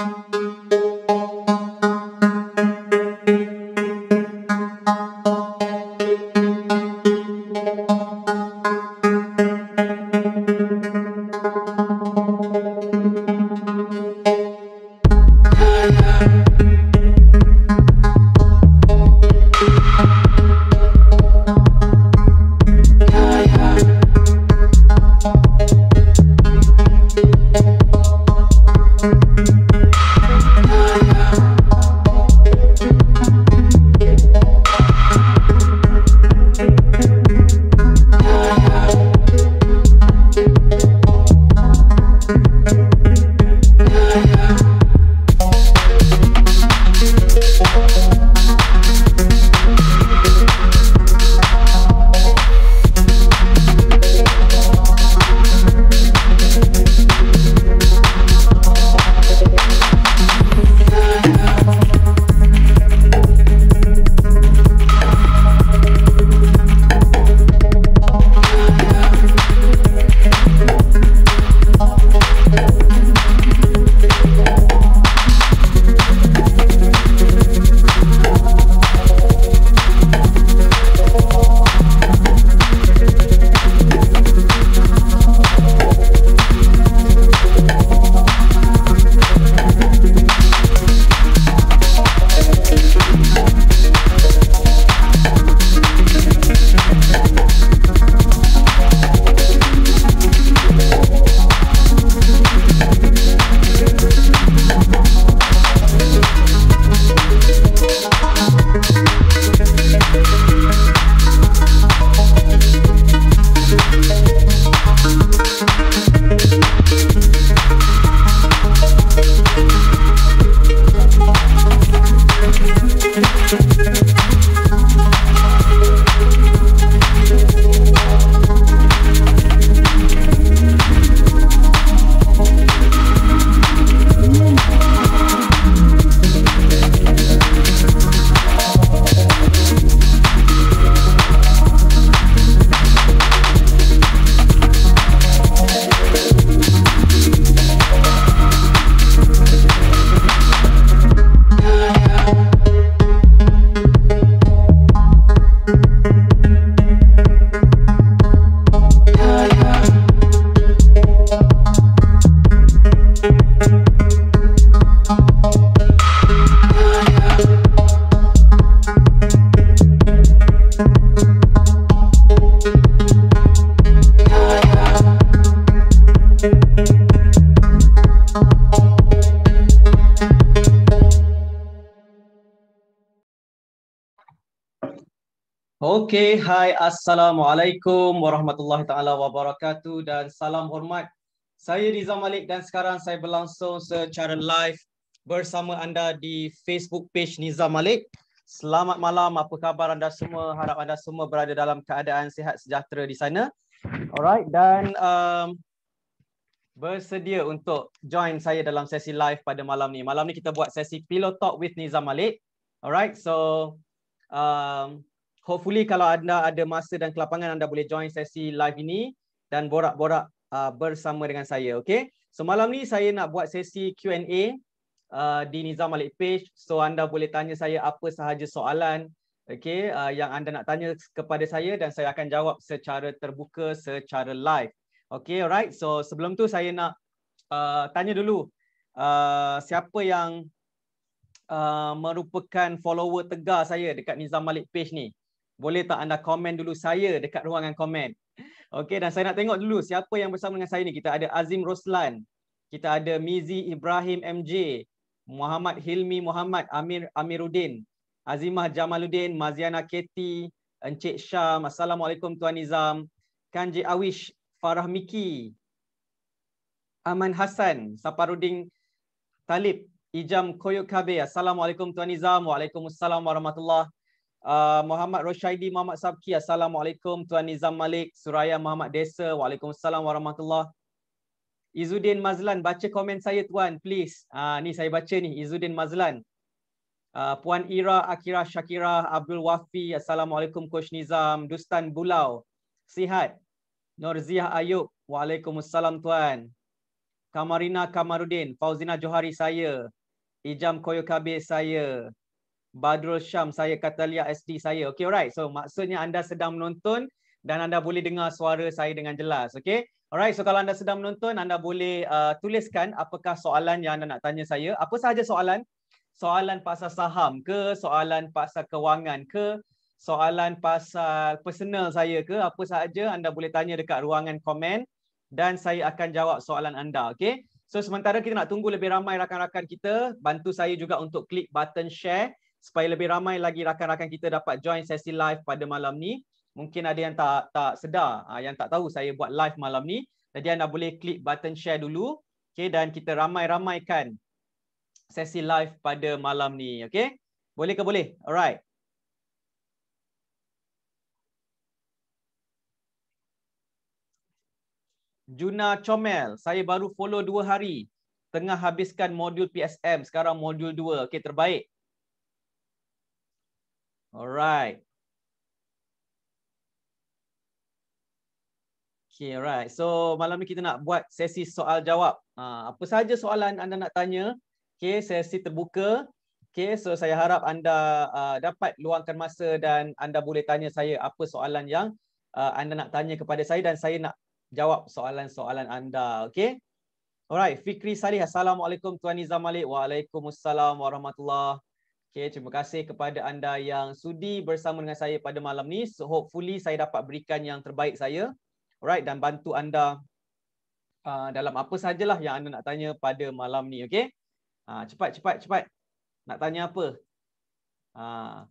Música hai assalamualaikum warahmatullahi taala wabarakatuh dan salam hormat saya Riza Malik dan sekarang saya berlangsung secara live bersama anda di Facebook page Nizam Malik. Selamat malam, apa khabar anda semua? Harap anda semua berada dalam keadaan sihat sejahtera di sana. Alright dan um, bersedia untuk join saya dalam sesi live pada malam ni. Malam ni kita buat sesi pillow talk with Nizam Malik. Alright, so um, hopefully kalau anda ada masa dan kelapangan anda boleh join sesi live ini dan borak-borak uh, bersama dengan saya Okay. semalam so, ni saya nak buat sesi Q&A uh, di Nizam Malik page so anda boleh tanya saya apa sahaja soalan okay, uh, yang anda nak tanya kepada saya dan saya akan jawab secara terbuka secara live Okay, alright so sebelum tu saya nak uh, tanya dulu uh, siapa yang Uh, merupakan follower tegar saya dekat Nizam Malik page ni boleh tak anda komen dulu saya dekat ruangan komen. Okey dan saya nak tengok dulu siapa yang bersama dengan saya ni. Kita ada Azim Roslan. Kita ada Mizi Ibrahim MJ. Muhammad Hilmi Muhammad Amir Amiruddin. Azimah Jamaluddin, Maziana Keti, Encik Syam. Assalamualaikum Tuan Nizam. Kanji Awish, Farah Miki. Aman Hassan, Saparuddin, Talib. Ijam Koyok Kabe. Assalamualaikum Tuan Nizam. Waalaikumsalam warahmatullahi Ah, Muhammad Roshaidi Muhammad Sabki. Assalamualaikum Tuan Nizam Malik, Suraya Muhammad Desa. Waalaikumsalam warahmatullahi. Izudin Mazlan, baca komen saya tuan, please. Uh, ni saya baca ni, Izudin Mazlan. Uh, Puan Ira Akira Shakira Abdul Wafi. Assalamualaikum Coach Nizam, Dustan Bulau. Sihat. Norziah Ayub. Waalaikumsalam tuan. Kamarina Kamarudin, Fauzina Johari saya. Ijam Koyokabe saya. Badrul Syam saya Katalia SD saya. Okay alright. So maksudnya anda sedang menonton dan anda boleh dengar suara saya dengan jelas. Okay. Alright. So kalau anda sedang menonton anda boleh uh, tuliskan apakah soalan yang anda nak tanya saya. Apa sahaja soalan. Soalan pasal saham ke, soalan pasal kewangan ke, soalan pasal personal saya ke, apa sahaja anda boleh tanya dekat ruangan komen dan saya akan jawab soalan anda. Okay. So sementara kita nak tunggu lebih ramai rakan-rakan kita, bantu saya juga untuk klik button share supaya lebih ramai lagi rakan-rakan kita dapat join sesi live pada malam ni. Mungkin ada yang tak tak sedar, ah, yang tak tahu saya buat live malam ni. Jadi anda boleh klik button share dulu. Okay, dan kita ramai-ramaikan sesi live pada malam ni. Okay? Boleh ke boleh? Alright. Juna Chomel, saya baru follow dua hari. Tengah habiskan modul PSM, sekarang modul dua. Okey, terbaik. All right. Okay, alright. So malam ni kita nak buat sesi soal jawab. Uh, apa sahaja soalan anda nak tanya, okay, sesi terbuka. Okay, so saya harap anda uh, dapat luangkan masa dan anda boleh tanya saya apa soalan yang uh, anda nak tanya kepada saya dan saya nak jawab soalan-soalan anda. Okay. Alright, Fikri Salih. Assalamualaikum Tuan Nizam Malik. Waalaikumsalam warahmatullahi Okay, terima kasih kepada anda yang sudi bersama dengan saya pada malam ni. So hopefully saya dapat berikan yang terbaik saya. Alright dan bantu anda uh, dalam apa sajalah yang anda nak tanya pada malam ni, okay? Uh, cepat cepat cepat. Nak tanya apa? Uh.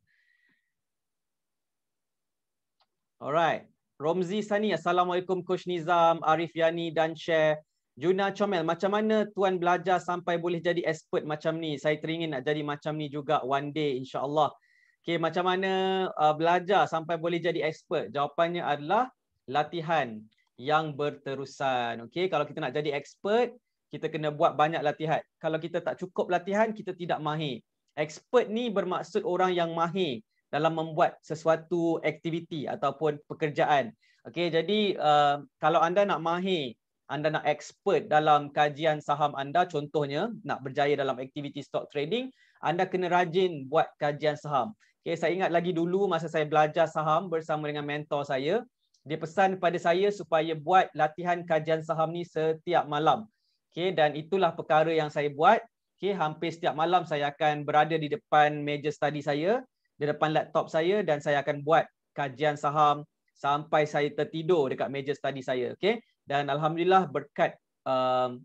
Alright. Romzi Sani, Assalamualaikum Coach Nizam, Arif Yani dan Share. Juna Chomel, macam mana tuan belajar sampai boleh jadi expert macam ni? Saya teringin nak jadi macam ni juga one day insya-Allah. Okay, macam mana uh, belajar sampai boleh jadi expert? Jawapannya adalah latihan yang berterusan. Okay, kalau kita nak jadi expert, kita kena buat banyak latihan. Kalau kita tak cukup latihan, kita tidak mahir. Expert ni bermaksud orang yang mahir dalam membuat sesuatu aktiviti ataupun pekerjaan. Okay, jadi uh, kalau anda nak mahir anda nak expert dalam kajian saham anda contohnya nak berjaya dalam aktiviti stock trading anda kena rajin buat kajian saham okey saya ingat lagi dulu masa saya belajar saham bersama dengan mentor saya dia pesan kepada saya supaya buat latihan kajian saham ni setiap malam okey dan itulah perkara yang saya buat okey hampir setiap malam saya akan berada di depan meja study saya di depan laptop saya dan saya akan buat kajian saham sampai saya tertidur dekat meja study saya okey dan alhamdulillah berkat uh,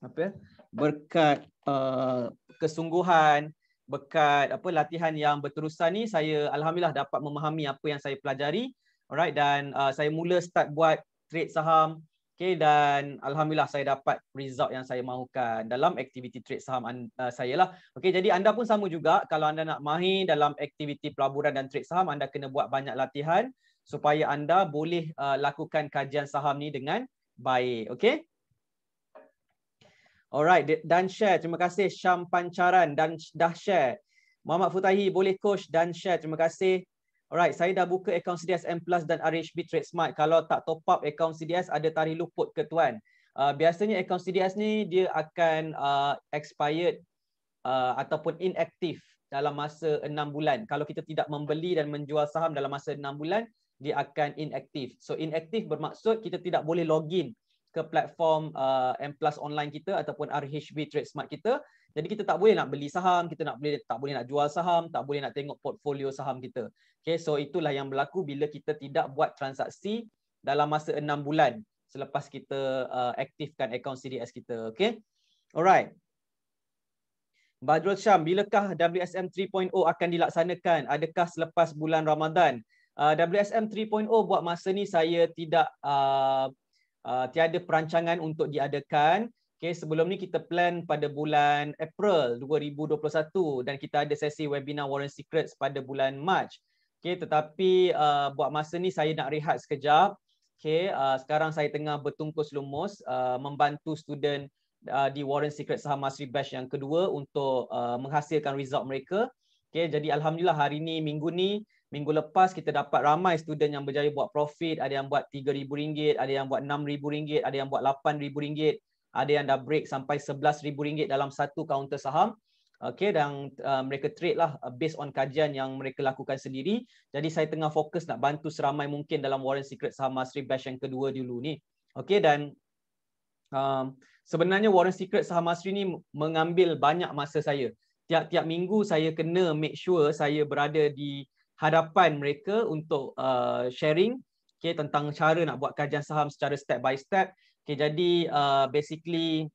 apa ya? berkat uh, kesungguhan berkat apa latihan yang berterusan ni saya alhamdulillah dapat memahami apa yang saya pelajari alright dan uh, saya mula start buat trade saham okey dan alhamdulillah saya dapat result yang saya mahukan dalam aktiviti trade saham uh, saya lah okey jadi anda pun sama juga kalau anda nak mahir dalam aktiviti pelaburan dan trade saham anda kena buat banyak latihan supaya anda boleh uh, lakukan kajian saham ni dengan baik. Okay? Alright, dan share. Terima kasih Syam Pancaran dan dah share. Muhammad Futahi boleh coach dan share. Terima kasih. Alright, saya dah buka akaun M Plus dan RHB Trade Smart. Kalau tak top up akaun CDS, ada tarikh luput ke tuan? Uh, biasanya akaun CDS ni dia akan uh, expired uh, ataupun inactive dalam masa 6 bulan. Kalau kita tidak membeli dan menjual saham dalam masa 6 bulan, dia akan inaktif. So inaktif bermaksud kita tidak boleh login ke platform uh, M Plus online kita ataupun RHB Trade Smart kita. Jadi kita tak boleh nak beli saham, kita nak beli tak boleh nak jual saham, tak boleh nak tengok portfolio saham kita. Okay, so itulah yang berlaku bila kita tidak buat transaksi dalam masa enam bulan selepas kita uh, aktifkan akaun CDS kita. Okay, alright. Badrul Syam, bilakah WSM 3.0 akan dilaksanakan? Adakah selepas bulan Ramadan? Ah, WSM 3.0 buat masa ni saya tidak uh, uh, tiada perancangan untuk diadakan. Okay, sebelum ni kita plan pada bulan April 2021 dan kita ada sesi webinar Warren Secrets pada bulan Mac. Okay, tetapi uh, buat masa ni saya nak rehat sekejap. Okay, uh, sekarang saya tengah bertungkus lumus uh, membantu student uh, di Warren Secrets Saham Mastery Batch yang kedua untuk uh, menghasilkan result mereka. Okay, jadi alhamdulillah hari ni minggu ni Minggu lepas kita dapat ramai student yang berjaya buat profit, ada yang buat RM3,000, ada yang buat RM6,000, ada yang buat RM8,000, ada yang dah break sampai RM11,000 dalam satu kaunter saham. Okay, dan uh, mereka trade lah uh, based on kajian yang mereka lakukan sendiri. Jadi saya tengah fokus nak bantu seramai mungkin dalam Warren Secret Saham Mastery Batch yang kedua dulu ni. Okay, dan um, sebenarnya Warren Secret Saham Mastery ni mengambil banyak masa saya. Tiap-tiap minggu saya kena make sure saya berada di hadapan mereka untuk uh, sharing okay, tentang cara nak buat kajian saham secara step by step. Okay, jadi uh, basically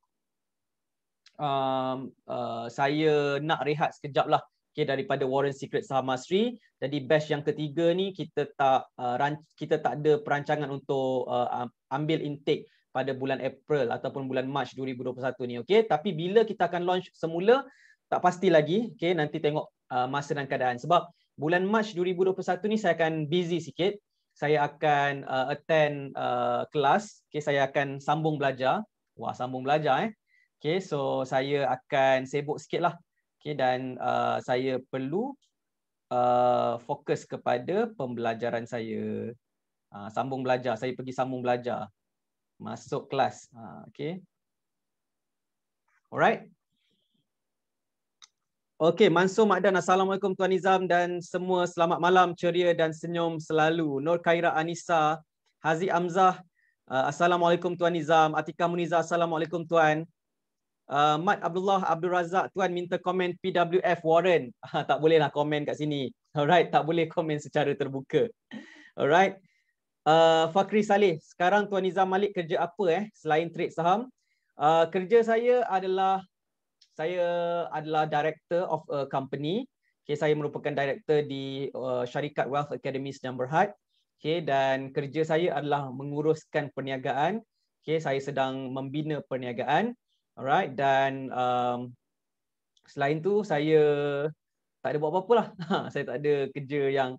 um, uh, saya nak rehat sekejap lah okay, daripada Warren Secret Saham Mastery. Jadi batch yang ketiga ni kita tak uh, ran- kita tak ada perancangan untuk uh, ambil intake pada bulan April ataupun bulan Mac 2021 ni. Okay? Tapi bila kita akan launch semula tak pasti lagi. Okay? Nanti tengok uh, masa dan keadaan. Sebab bulan Mac 2021 ni saya akan busy sikit. Saya akan uh, attend uh, kelas. Okay, saya akan sambung belajar. Wah, sambung belajar eh. Okay, so saya akan sibuk sikit lah. Okay, dan uh, saya perlu uh, fokus kepada pembelajaran saya. Uh, sambung belajar. Saya pergi sambung belajar. Masuk kelas. Uh, okay. Alright. Okey, Mansur Makdan. Assalamualaikum Tuan Nizam dan semua selamat malam, ceria dan senyum selalu. Nur Khaira Anissa, Haziq Amzah, uh, Assalamualaikum Tuan Nizam. Atika Muniza, Assalamualaikum Tuan. Uh, Mat Abdullah Abdul Razak, Tuan minta komen PWF Warren. Uh, tak bolehlah komen kat sini. Alright, tak boleh komen secara terbuka. Alright. Uh, Fakri Saleh, sekarang Tuan Nizam Malik kerja apa eh selain trade saham? Uh, kerja saya adalah saya adalah director of a company. Okay, saya merupakan director di uh, syarikat Wealth Academy Sdn Bhd. Okay, dan kerja saya adalah menguruskan perniagaan. Okay, saya sedang membina perniagaan. Alright, dan um, selain tu saya tak ada buat apa-apa lah. Ha, saya tak ada kerja yang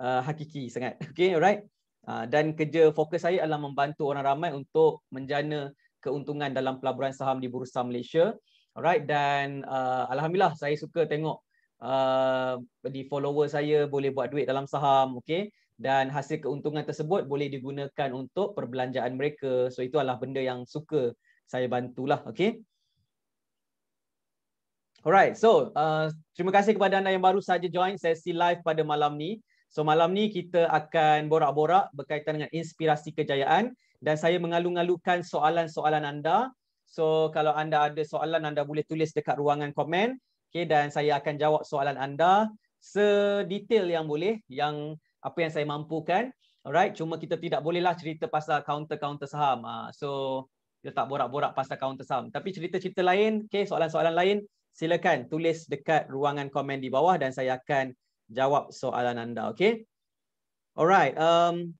uh, hakiki sangat. Okay, alright. Uh, dan kerja fokus saya adalah membantu orang ramai untuk menjana keuntungan dalam pelaburan saham di Bursa Malaysia. Alright dan uh, alhamdulillah saya suka tengok uh, di follower saya boleh buat duit dalam saham, okey. Dan hasil keuntungan tersebut boleh digunakan untuk perbelanjaan mereka. So itu adalah benda yang suka saya bantulah, okey. Alright, so uh, terima kasih kepada anda yang baru saja join sesi live pada malam ni. So malam ni kita akan borak-borak berkaitan dengan inspirasi kejayaan dan saya mengalung-alungkan soalan-soalan anda. So kalau anda ada soalan anda boleh tulis dekat ruangan komen okay, dan saya akan jawab soalan anda sedetail yang boleh yang apa yang saya mampukan. Alright, cuma kita tidak bolehlah cerita pasal counter-counter saham. Ah, so kita tak borak-borak pasal counter saham. Tapi cerita-cerita lain, okay, soalan-soalan lain silakan tulis dekat ruangan komen di bawah dan saya akan jawab soalan anda. Okay? Alright, um,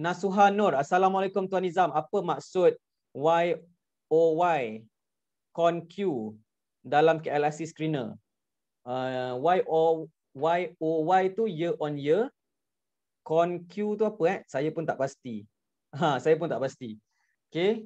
Nasuha Nur. Assalamualaikum Tuan Nizam. Apa maksud why OY con Q dalam KLRC screener. Uh, y O Y O Y tu year on year con Q tu apa eh? Saya pun tak pasti. Ha, saya pun tak pasti. Okay.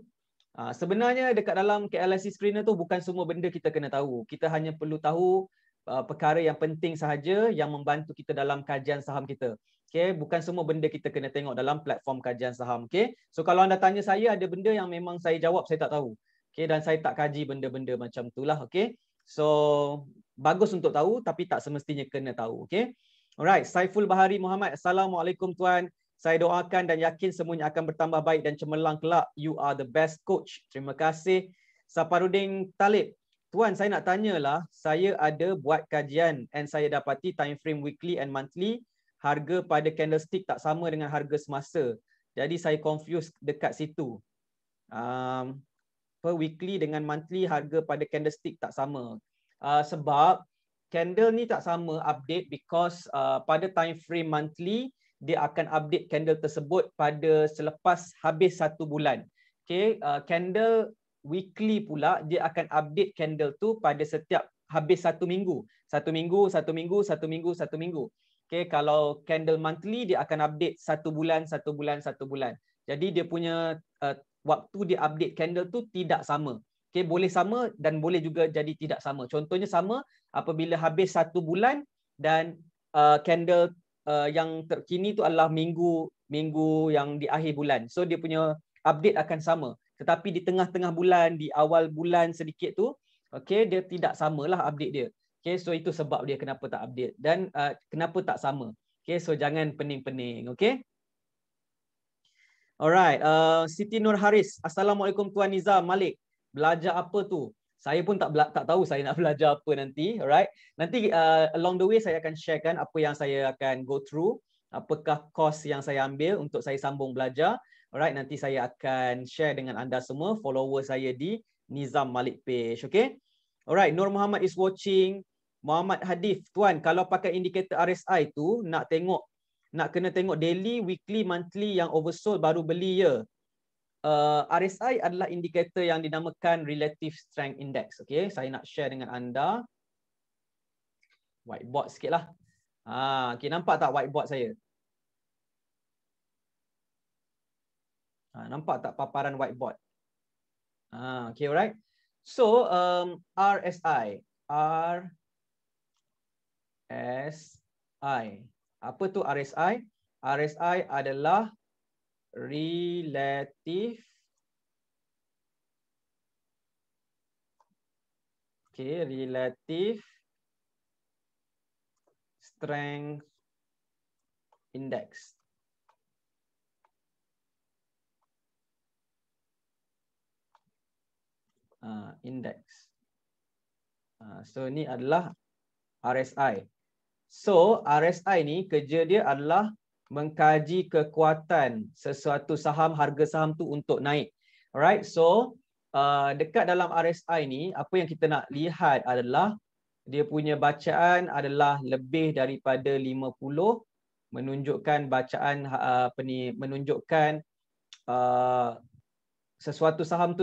Ha, sebenarnya dekat dalam KLRC screener tu bukan semua benda kita kena tahu. Kita hanya perlu tahu Uh, perkara yang penting sahaja yang membantu kita dalam kajian saham kita. Okay, bukan semua benda kita kena tengok dalam platform kajian saham. Okay, so kalau anda tanya saya ada benda yang memang saya jawab saya tak tahu. Okay, dan saya tak kaji benda-benda macam itulah. Okay, so bagus untuk tahu tapi tak semestinya kena tahu. Okay, alright. Saiful Bahari Muhammad. Assalamualaikum tuan. Saya doakan dan yakin semuanya akan bertambah baik dan cemerlang kelak. You are the best coach. Terima kasih. Saparudin Talib. Tuan saya nak tanyalah, saya ada buat kajian and saya dapati time frame weekly and monthly harga pada candlestick tak sama dengan harga semasa. Jadi saya confused dekat situ. Um, per weekly dengan monthly harga pada candlestick tak sama. Uh, sebab candle ni tak sama update because uh, pada time frame monthly dia akan update candle tersebut pada selepas habis satu bulan. Okay, uh, candle weekly pula dia akan update candle tu pada setiap habis satu minggu. Satu minggu, satu minggu, satu minggu, satu minggu. Okay, kalau candle monthly dia akan update satu bulan, satu bulan, satu bulan. Jadi dia punya uh, waktu dia update candle tu tidak sama. Okay, boleh sama dan boleh juga jadi tidak sama. Contohnya sama apabila habis satu bulan dan uh, candle uh, yang terkini tu adalah minggu minggu yang di akhir bulan. So dia punya update akan sama tetapi di tengah-tengah bulan di awal bulan sedikit tu okey dia tidak samalah update dia okey so itu sebab dia kenapa tak update dan uh, kenapa tak sama okey so jangan pening-pening okey alright uh, Siti Nur Haris assalamualaikum tuan Niza Malik belajar apa tu saya pun tak bela- tak tahu saya nak belajar apa nanti alright nanti uh, along the way saya akan sharekan apa yang saya akan go through apakah course yang saya ambil untuk saya sambung belajar Alright, nanti saya akan share dengan anda semua follower saya di Nizam Malik page. Okay. Alright, Nur Muhammad is watching. Muhammad Hadif, tuan, kalau pakai indikator RSI tu, nak tengok, nak kena tengok daily, weekly, monthly yang oversold baru beli ya. Uh, RSI adalah indikator yang dinamakan Relative Strength Index. Okay, saya nak share dengan anda. Whiteboard sikit lah. Ah, nampak tak whiteboard saya? Ha, nampak tak paparan whiteboard? Ha, okay, alright. So, um, RSI. RSI. Apa tu RSI? RSI adalah relative okay relative strength index uh, index. Uh, so ni adalah RSI. So RSI ni kerja dia adalah mengkaji kekuatan sesuatu saham, harga saham tu untuk naik. Alright, so uh, dekat dalam RSI ni, apa yang kita nak lihat adalah dia punya bacaan adalah lebih daripada 50 menunjukkan bacaan uh, apa ni menunjukkan uh, sesuatu saham tu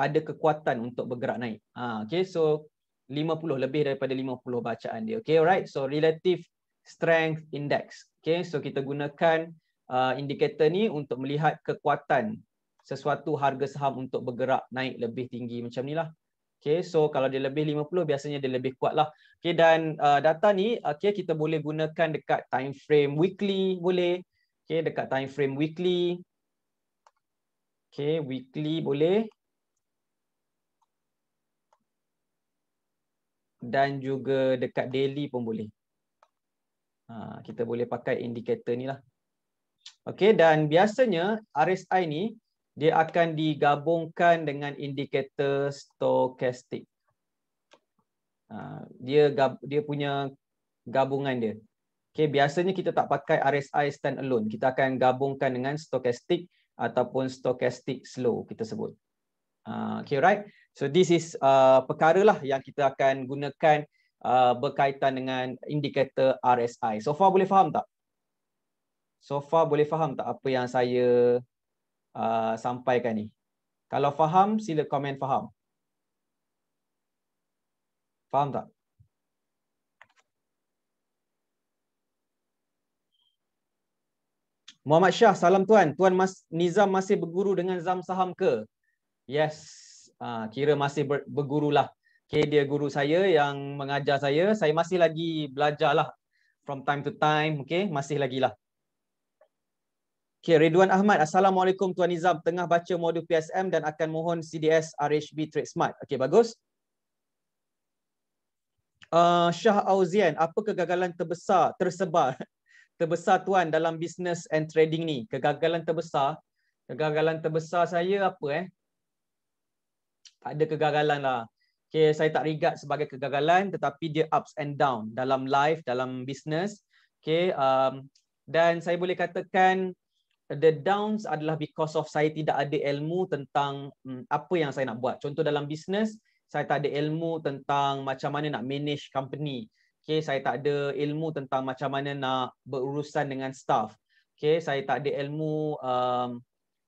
ada kekuatan untuk bergerak naik. Ha, okay, so 50 lebih daripada 50 bacaan dia. Okay, alright. So relative strength index. Okay, so kita gunakan uh, indikator ni untuk melihat kekuatan sesuatu harga saham untuk bergerak naik lebih tinggi macam ni lah. Okay, so kalau dia lebih 50 biasanya dia lebih kuat lah. Okay, dan uh, data ni okay, kita boleh gunakan dekat time frame weekly boleh. Okay, dekat time frame weekly. Okay, weekly boleh. dan juga dekat daily pun boleh. Ha, kita boleh pakai indikator ni lah. Okay, dan biasanya RSI ni dia akan digabungkan dengan indikator stochastic. Ha, dia gab, dia punya gabungan dia. Okay, biasanya kita tak pakai RSI stand alone. Kita akan gabungkan dengan stochastic ataupun stochastic slow kita sebut. Uh, ha, okay, right? So this is uh, perkara lah yang kita akan gunakan uh, berkaitan dengan indikator RSI. So far boleh faham tak? So far boleh faham tak apa yang saya uh, sampaikan ni? Kalau faham, sila komen faham. Faham tak? Muhammad Shah, salam tuan. Tuan Mas Nizam masih berguru dengan Zam Saham ke? Yes, Ha, kira masih ber, bergurulah. Okay, dia guru saya yang mengajar saya. Saya masih lagi belajar lah from time to time. Okay, masih lagi lah. Okay, Ridwan Ahmad. Assalamualaikum Tuan Nizam. Tengah baca modul PSM dan akan mohon CDS RHB Trade Smart. Okay, bagus. Uh, Shah Auzian, apa kegagalan terbesar tersebar terbesar tuan dalam bisnes and trading ni? Kegagalan terbesar, kegagalan terbesar saya apa eh? tak ada kegagalan lah. Okay, saya tak regard sebagai kegagalan tetapi dia ups and down dalam life, dalam business. Okay, um, dan saya boleh katakan the downs adalah because of saya tidak ada ilmu tentang um, apa yang saya nak buat. Contoh dalam business, saya tak ada ilmu tentang macam mana nak manage company. Okay, saya tak ada ilmu tentang macam mana nak berurusan dengan staff. Okay, saya tak ada ilmu um,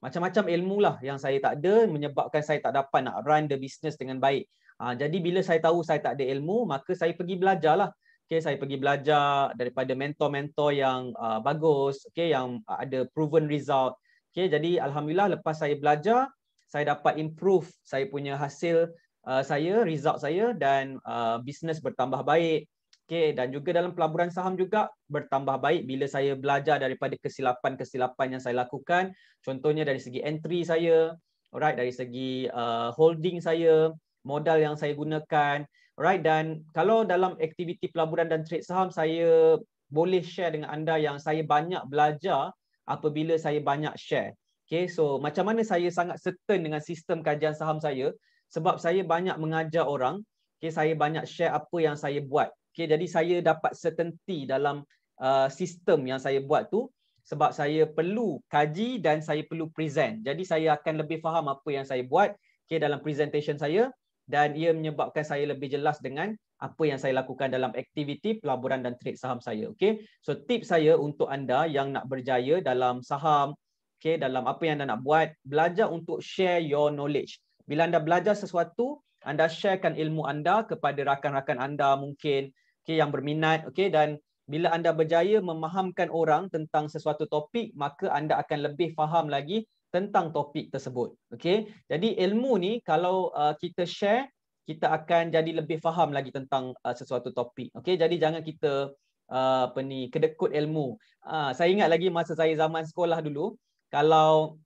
macam-macam ilmu lah yang saya tak ada menyebabkan saya tak dapat nak run the business dengan baik. Ha, jadi bila saya tahu saya tak ada ilmu, maka saya pergi belajar lah. Okay, saya pergi belajar daripada mentor-mentor yang uh, bagus, okay, yang uh, ada proven result. Okay, jadi Alhamdulillah lepas saya belajar, saya dapat improve saya punya hasil uh, saya, result saya dan uh, business bertambah baik. Okay, dan juga dalam pelaburan saham juga bertambah baik bila saya belajar daripada kesilapan-kesilapan yang saya lakukan. Contohnya dari segi entry saya, alright, dari segi uh, holding saya, modal yang saya gunakan, alright. Dan kalau dalam aktiviti pelaburan dan trade saham saya boleh share dengan anda yang saya banyak belajar apabila saya banyak share. Okay, so macam mana saya sangat certain dengan sistem kajian saham saya sebab saya banyak mengajar orang. Okay, saya banyak share apa yang saya buat Okay, jadi saya dapat certainty dalam uh, sistem yang saya buat tu sebab saya perlu kaji dan saya perlu present. Jadi saya akan lebih faham apa yang saya buat okay, dalam presentation saya dan ia menyebabkan saya lebih jelas dengan apa yang saya lakukan dalam aktiviti pelaburan dan trade saham saya. Okay? So tip saya untuk anda yang nak berjaya dalam saham, okay, dalam apa yang anda nak buat, belajar untuk share your knowledge. Bila anda belajar sesuatu, anda sharekan ilmu anda kepada rakan-rakan anda mungkin okay, yang berminat okay, dan bila anda berjaya memahamkan orang tentang sesuatu topik maka anda akan lebih faham lagi tentang topik tersebut okay? jadi ilmu ni kalau uh, kita share kita akan jadi lebih faham lagi tentang uh, sesuatu topik okay? jadi jangan kita uh, apa ni kedekut ilmu uh, saya ingat lagi masa saya zaman sekolah dulu kalau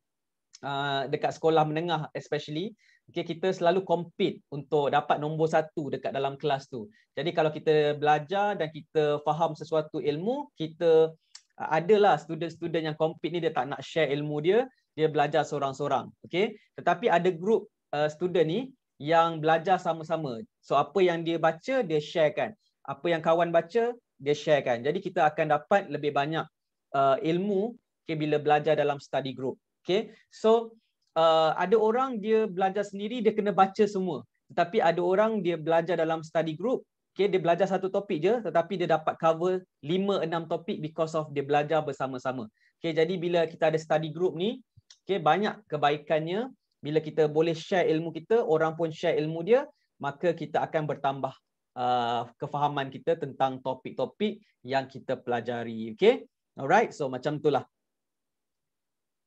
uh, dekat sekolah menengah especially Okay, kita selalu compete untuk dapat nombor satu dekat dalam kelas tu. Jadi kalau kita belajar dan kita faham sesuatu ilmu, kita uh, adalah student-student yang compete ni dia tak nak share ilmu dia, dia belajar seorang-seorang. Okay? Tetapi ada grup uh, ah, student ni yang belajar sama-sama. So apa yang dia baca, dia sharekan. Apa yang kawan baca, dia sharekan. Jadi kita akan dapat lebih banyak uh, ilmu okay, bila belajar dalam study group. Okay? So, Uh, ada orang dia belajar sendiri dia kena baca semua tetapi ada orang dia belajar dalam study group okey dia belajar satu topik je tetapi dia dapat cover 5 6 topik because of dia belajar bersama-sama okey jadi bila kita ada study group ni okey banyak kebaikannya bila kita boleh share ilmu kita orang pun share ilmu dia maka kita akan bertambah uh, kefahaman kita tentang topik-topik yang kita pelajari okey alright so macam itulah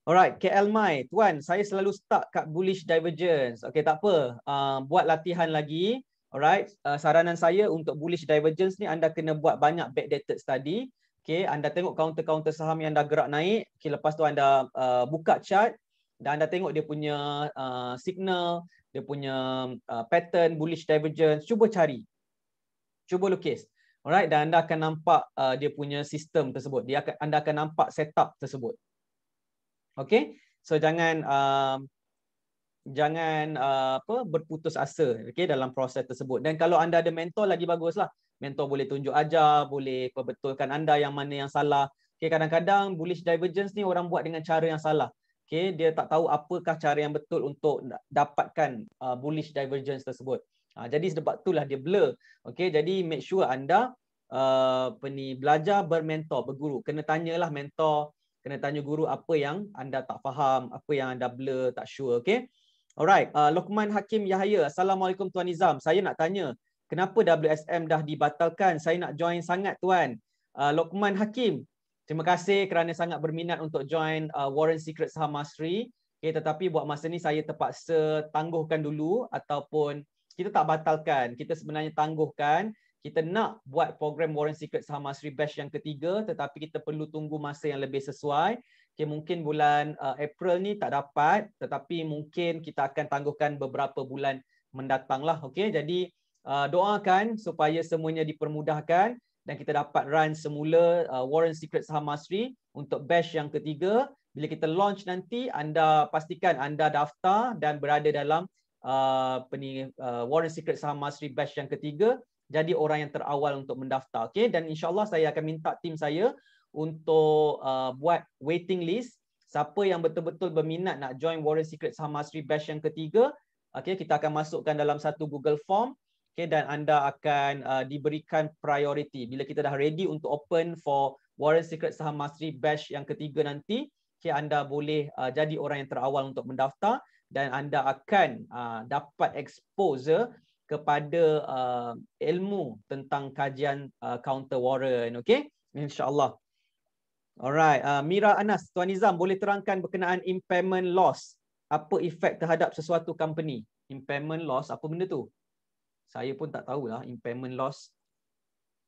Alright, KL Mai. Tuan, saya selalu stuck kat bullish divergence. Okay, tak apa. Uh, buat latihan lagi. Alright, uh, saranan saya untuk bullish divergence ni anda kena buat banyak backdated study. Okay, anda tengok counter-counter saham yang dah gerak naik. Okay, lepas tu anda uh, buka chart dan anda tengok dia punya uh, signal, dia punya uh, pattern bullish divergence. Cuba cari. Cuba lukis. Alright, dan anda akan nampak uh, dia punya sistem tersebut. Dia akan, anda akan nampak setup tersebut. Okay, so jangan uh, jangan uh, apa berputus asa okay, dalam proses tersebut. Dan kalau anda ada mentor lagi baguslah. Mentor boleh tunjuk ajar, boleh perbetulkan anda yang mana yang salah. Okay, kadang-kadang bullish divergence ni orang buat dengan cara yang salah. Okay, dia tak tahu apakah cara yang betul untuk dapatkan uh, bullish divergence tersebut. Uh, jadi sebab itulah dia blur. Okay, jadi make sure anda uh, apa ni, belajar bermentor, berguru. Kena tanyalah mentor, kena tanya guru apa yang anda tak faham, apa yang anda blur, tak sure, okay? Alright, uh, Lokman Hakim Yahya, Assalamualaikum Tuan Nizam. Saya nak tanya, kenapa WSM dah dibatalkan? Saya nak join sangat Tuan. Uh, Lokman Hakim, terima kasih kerana sangat berminat untuk join uh, Warren Secret Saham Mastery. Okay, tetapi buat masa ni saya terpaksa tangguhkan dulu ataupun kita tak batalkan, kita sebenarnya tangguhkan kita nak buat program Warren Secret Saham Masri Bash yang ketiga tetapi kita perlu tunggu masa yang lebih sesuai. Okay, mungkin bulan uh, April ni tak dapat tetapi mungkin kita akan tangguhkan beberapa bulan mendatang lah. Okay, jadi uh, doakan supaya semuanya dipermudahkan dan kita dapat run semula uh, Warren Secret Saham Masri untuk bash yang ketiga. Bila kita launch nanti anda pastikan anda daftar dan berada dalam uh, peni, uh, Warren Secret Saham Masri Bash yang ketiga jadi orang yang terawal untuk mendaftar. Okay? Dan insyaAllah saya akan minta tim saya untuk uh, buat waiting list. Siapa yang betul-betul berminat nak join Warren Secret Mastery Bash yang ketiga, okay, kita akan masukkan dalam satu Google Form okay, dan anda akan uh, diberikan priority. Bila kita dah ready untuk open for Warren Secret Mastery Bash yang ketiga nanti, okay, anda boleh uh, jadi orang yang terawal untuk mendaftar dan anda akan uh, dapat exposure kepada uh, ilmu tentang kajian uh, counter warren, okey insyaallah alright uh, mira anas tuan nizam boleh terangkan berkenaan impairment loss apa efek terhadap sesuatu company impairment loss apa benda tu saya pun tak tahu lah. impairment loss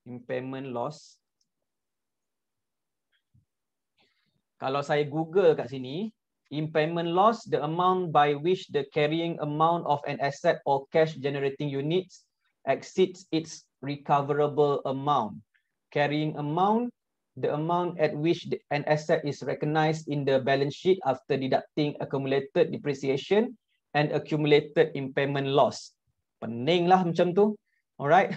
impairment loss kalau saya google kat sini impairment loss the amount by which the carrying amount of an asset or cash generating units exceeds its recoverable amount carrying amount the amount at which the, an asset is recognized in the balance sheet after deducting accumulated depreciation and accumulated impairment loss pening lah macam tu alright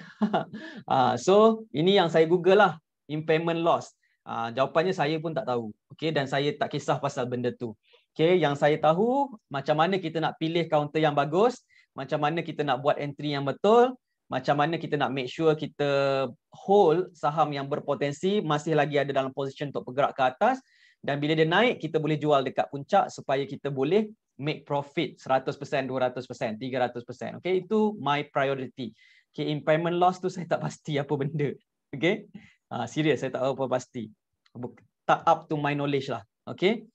uh, so ini yang saya google lah impairment loss uh, jawapannya saya pun tak tahu okay dan saya tak kisah pasal benda tu Okay, yang saya tahu macam mana kita nak pilih kaunter yang bagus, macam mana kita nak buat entry yang betul, macam mana kita nak make sure kita hold saham yang berpotensi masih lagi ada dalam position untuk bergerak ke atas dan bila dia naik kita boleh jual dekat puncak supaya kita boleh make profit 100%, 200%, 300%. Okay, itu my priority. Okay, impairment loss tu saya tak pasti apa benda. Okay, uh, serius saya tak tahu apa pasti. Tak up to my knowledge lah. Okay,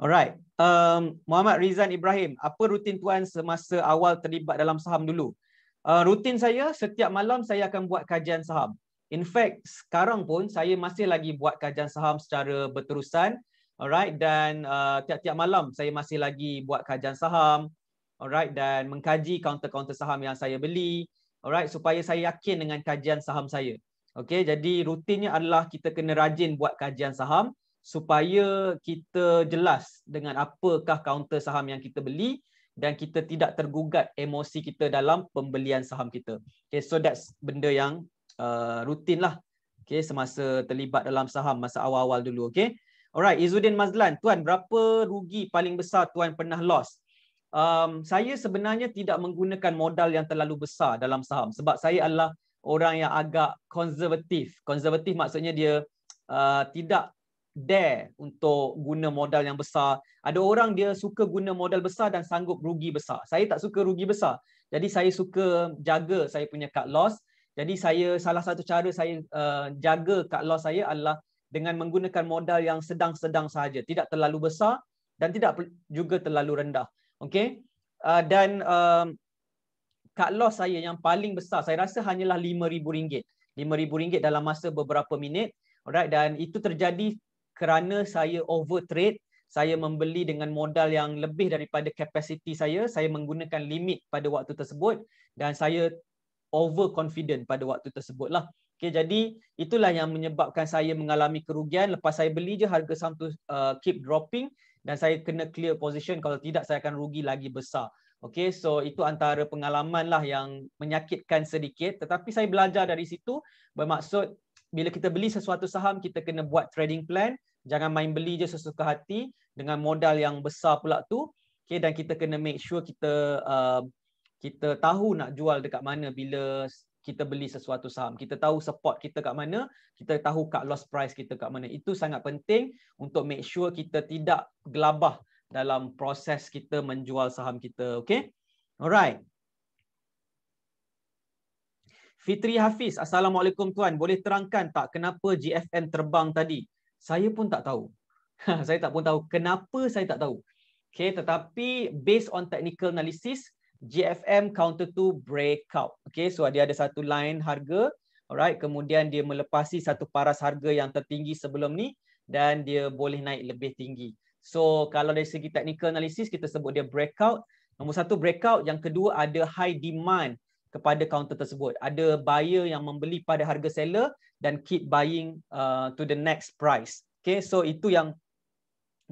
Alright. Um, Muhammad Rizan Ibrahim, apa rutin tuan semasa awal terlibat dalam saham dulu? Uh, rutin saya, setiap malam saya akan buat kajian saham. In fact, sekarang pun saya masih lagi buat kajian saham secara berterusan. Alright, dan uh, tiap-tiap malam saya masih lagi buat kajian saham. Alright, dan mengkaji kaunter-kaunter saham yang saya beli. Alright, supaya saya yakin dengan kajian saham saya. Okay, jadi rutinnya adalah kita kena rajin buat kajian saham supaya kita jelas dengan apakah kaunter saham yang kita beli dan kita tidak tergugat emosi kita dalam pembelian saham kita. Okay, so that's benda yang uh, rutin lah. Okay, semasa terlibat dalam saham masa awal-awal dulu. Okay, alright, Izudin Mazlan, tuan berapa rugi paling besar tuan pernah loss? Um, saya sebenarnya tidak menggunakan modal yang terlalu besar dalam saham sebab saya adalah orang yang agak konservatif. Konservatif maksudnya dia uh, tidak dare untuk guna modal yang besar. Ada orang dia suka guna modal besar dan sanggup rugi besar. Saya tak suka rugi besar. Jadi saya suka jaga saya punya cut loss. Jadi saya salah satu cara saya uh, jaga cut loss saya adalah dengan menggunakan modal yang sedang-sedang saja, tidak terlalu besar dan tidak juga terlalu rendah. Okey. Uh, dan uh, cut loss saya yang paling besar saya rasa hanyalah RM5000. RM5000 dalam masa beberapa minit. Alright dan itu terjadi kerana saya over trade saya membeli dengan modal yang lebih daripada kapasiti saya saya menggunakan limit pada waktu tersebut dan saya over confident pada waktu tersebutlah Okay, jadi itulah yang menyebabkan saya mengalami kerugian lepas saya beli je harga saham tu uh, keep dropping dan saya kena clear position kalau tidak saya akan rugi lagi besar Okay, so itu antara pengalaman lah yang menyakitkan sedikit tetapi saya belajar dari situ bermaksud bila kita beli sesuatu saham kita kena buat trading plan Jangan main beli je sesuka hati dengan modal yang besar pula tu. Okay, dan kita kena make sure kita uh, kita tahu nak jual dekat mana bila kita beli sesuatu saham. Kita tahu support kita kat mana, kita tahu cut loss price kita kat mana. Itu sangat penting untuk make sure kita tidak gelabah dalam proses kita menjual saham kita. Okay? Alright. Fitri Hafiz, Assalamualaikum Tuan. Boleh terangkan tak kenapa GFM terbang tadi? saya pun tak tahu. saya tak pun tahu kenapa saya tak tahu. Okay, tetapi based on technical analysis, GFM counter to breakout. Okay, so dia ada satu line harga. Alright, kemudian dia melepasi satu paras harga yang tertinggi sebelum ni dan dia boleh naik lebih tinggi. So kalau dari segi technical analysis kita sebut dia breakout. Nombor satu breakout, yang kedua ada high demand kepada counter tersebut. Ada buyer yang membeli pada harga seller dan keep buying uh, to the next price. Okay, so itu yang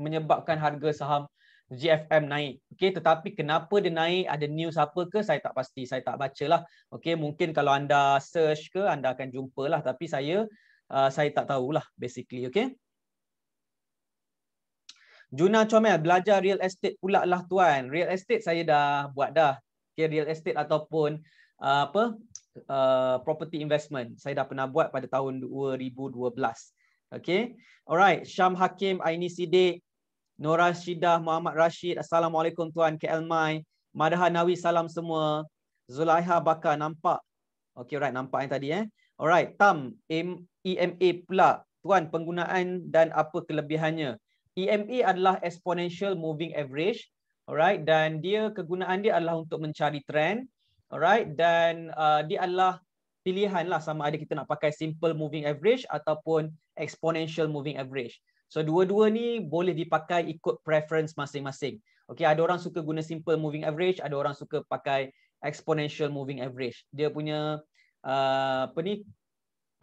menyebabkan harga saham GFM naik. Okay, tetapi kenapa dia naik? Ada news apa ke? Saya tak pasti, saya tak baca lah. Okay, mungkin kalau anda search ke, anda akan jumpa lah. Tapi saya uh, saya tak tahu lah. basically. Okay. Juna Comel, belajar real estate pula lah tuan. Real estate saya dah buat dah. Okay, real estate ataupun uh, apa uh, property investment. Saya dah pernah buat pada tahun 2012. Okay. Alright. Syam Hakim, Aini Sidik, Nora Syidah, Muhammad Rashid. Assalamualaikum Tuan KL Mai. Madahan Nawi, salam semua. Zulaiha Bakar, nampak. Okay, alright. Nampak yang tadi eh. Alright. Tam, EMA pula. Tuan, penggunaan dan apa kelebihannya? EMA adalah Exponential Moving Average. Alright, dan dia kegunaan dia adalah untuk mencari trend Alright, dan uh, dia adalah pilihan lah sama ada kita nak pakai simple moving average ataupun exponential moving average. So dua-dua ni boleh dipakai ikut preference masing-masing. Okay, ada orang suka guna simple moving average, ada orang suka pakai exponential moving average. Dia punya uh, apa ni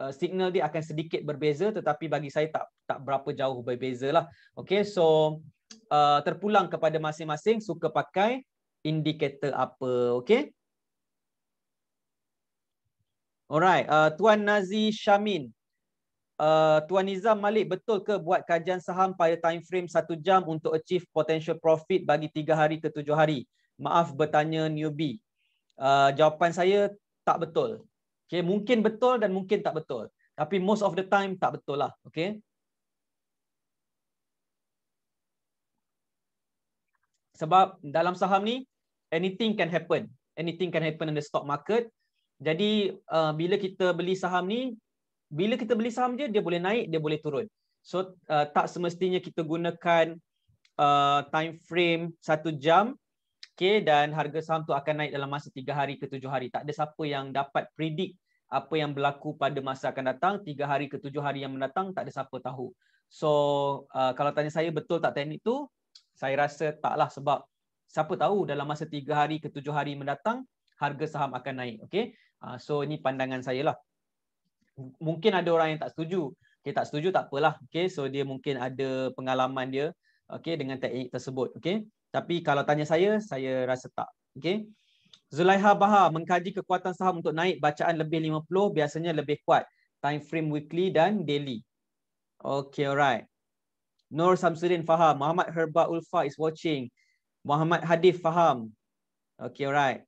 uh, signal dia akan sedikit berbeza, tetapi bagi saya tak tak berapa jauh berbeza lah. Okay, so uh, terpulang kepada masing-masing suka pakai indikator apa. Okay. Alright, uh, Tuan Nazi Shamin. Uh, Tuan Nizam Malik, betul ke buat kajian saham pada time frame satu jam untuk achieve potential profit bagi tiga hari ke tujuh hari? Maaf bertanya newbie. Uh, jawapan saya tak betul. Okay, mungkin betul dan mungkin tak betul. Tapi most of the time tak betul lah. Okay. Sebab dalam saham ni, anything can happen. Anything can happen in the stock market. Jadi uh, bila kita beli saham ni, bila kita beli saham je dia boleh naik, dia boleh turun. So uh, tak semestinya kita gunakan uh, time frame satu jam okay, dan harga saham tu akan naik dalam masa tiga hari ke tujuh hari. Tak ada siapa yang dapat predict apa yang berlaku pada masa akan datang. Tiga hari ke tujuh hari yang mendatang tak ada siapa tahu. So uh, kalau tanya saya betul tak teknik tu, saya rasa taklah sebab siapa tahu dalam masa tiga hari ke tujuh hari mendatang harga saham akan naik. Okay? Ah, so ini pandangan saya lah. Mungkin ada orang yang tak setuju. Okay, tak setuju tak apalah. Okay? So dia mungkin ada pengalaman dia okay, dengan teknik tersebut. Okay? Tapi kalau tanya saya, saya rasa tak. Okay? Zulaiha Baha, mengkaji kekuatan saham untuk naik bacaan lebih 50 biasanya lebih kuat. Time frame weekly dan daily. Okay, alright. Nur Samsudin faham. Muhammad Herba Ulfa is watching. Muhammad Hadif faham. Okay, alright.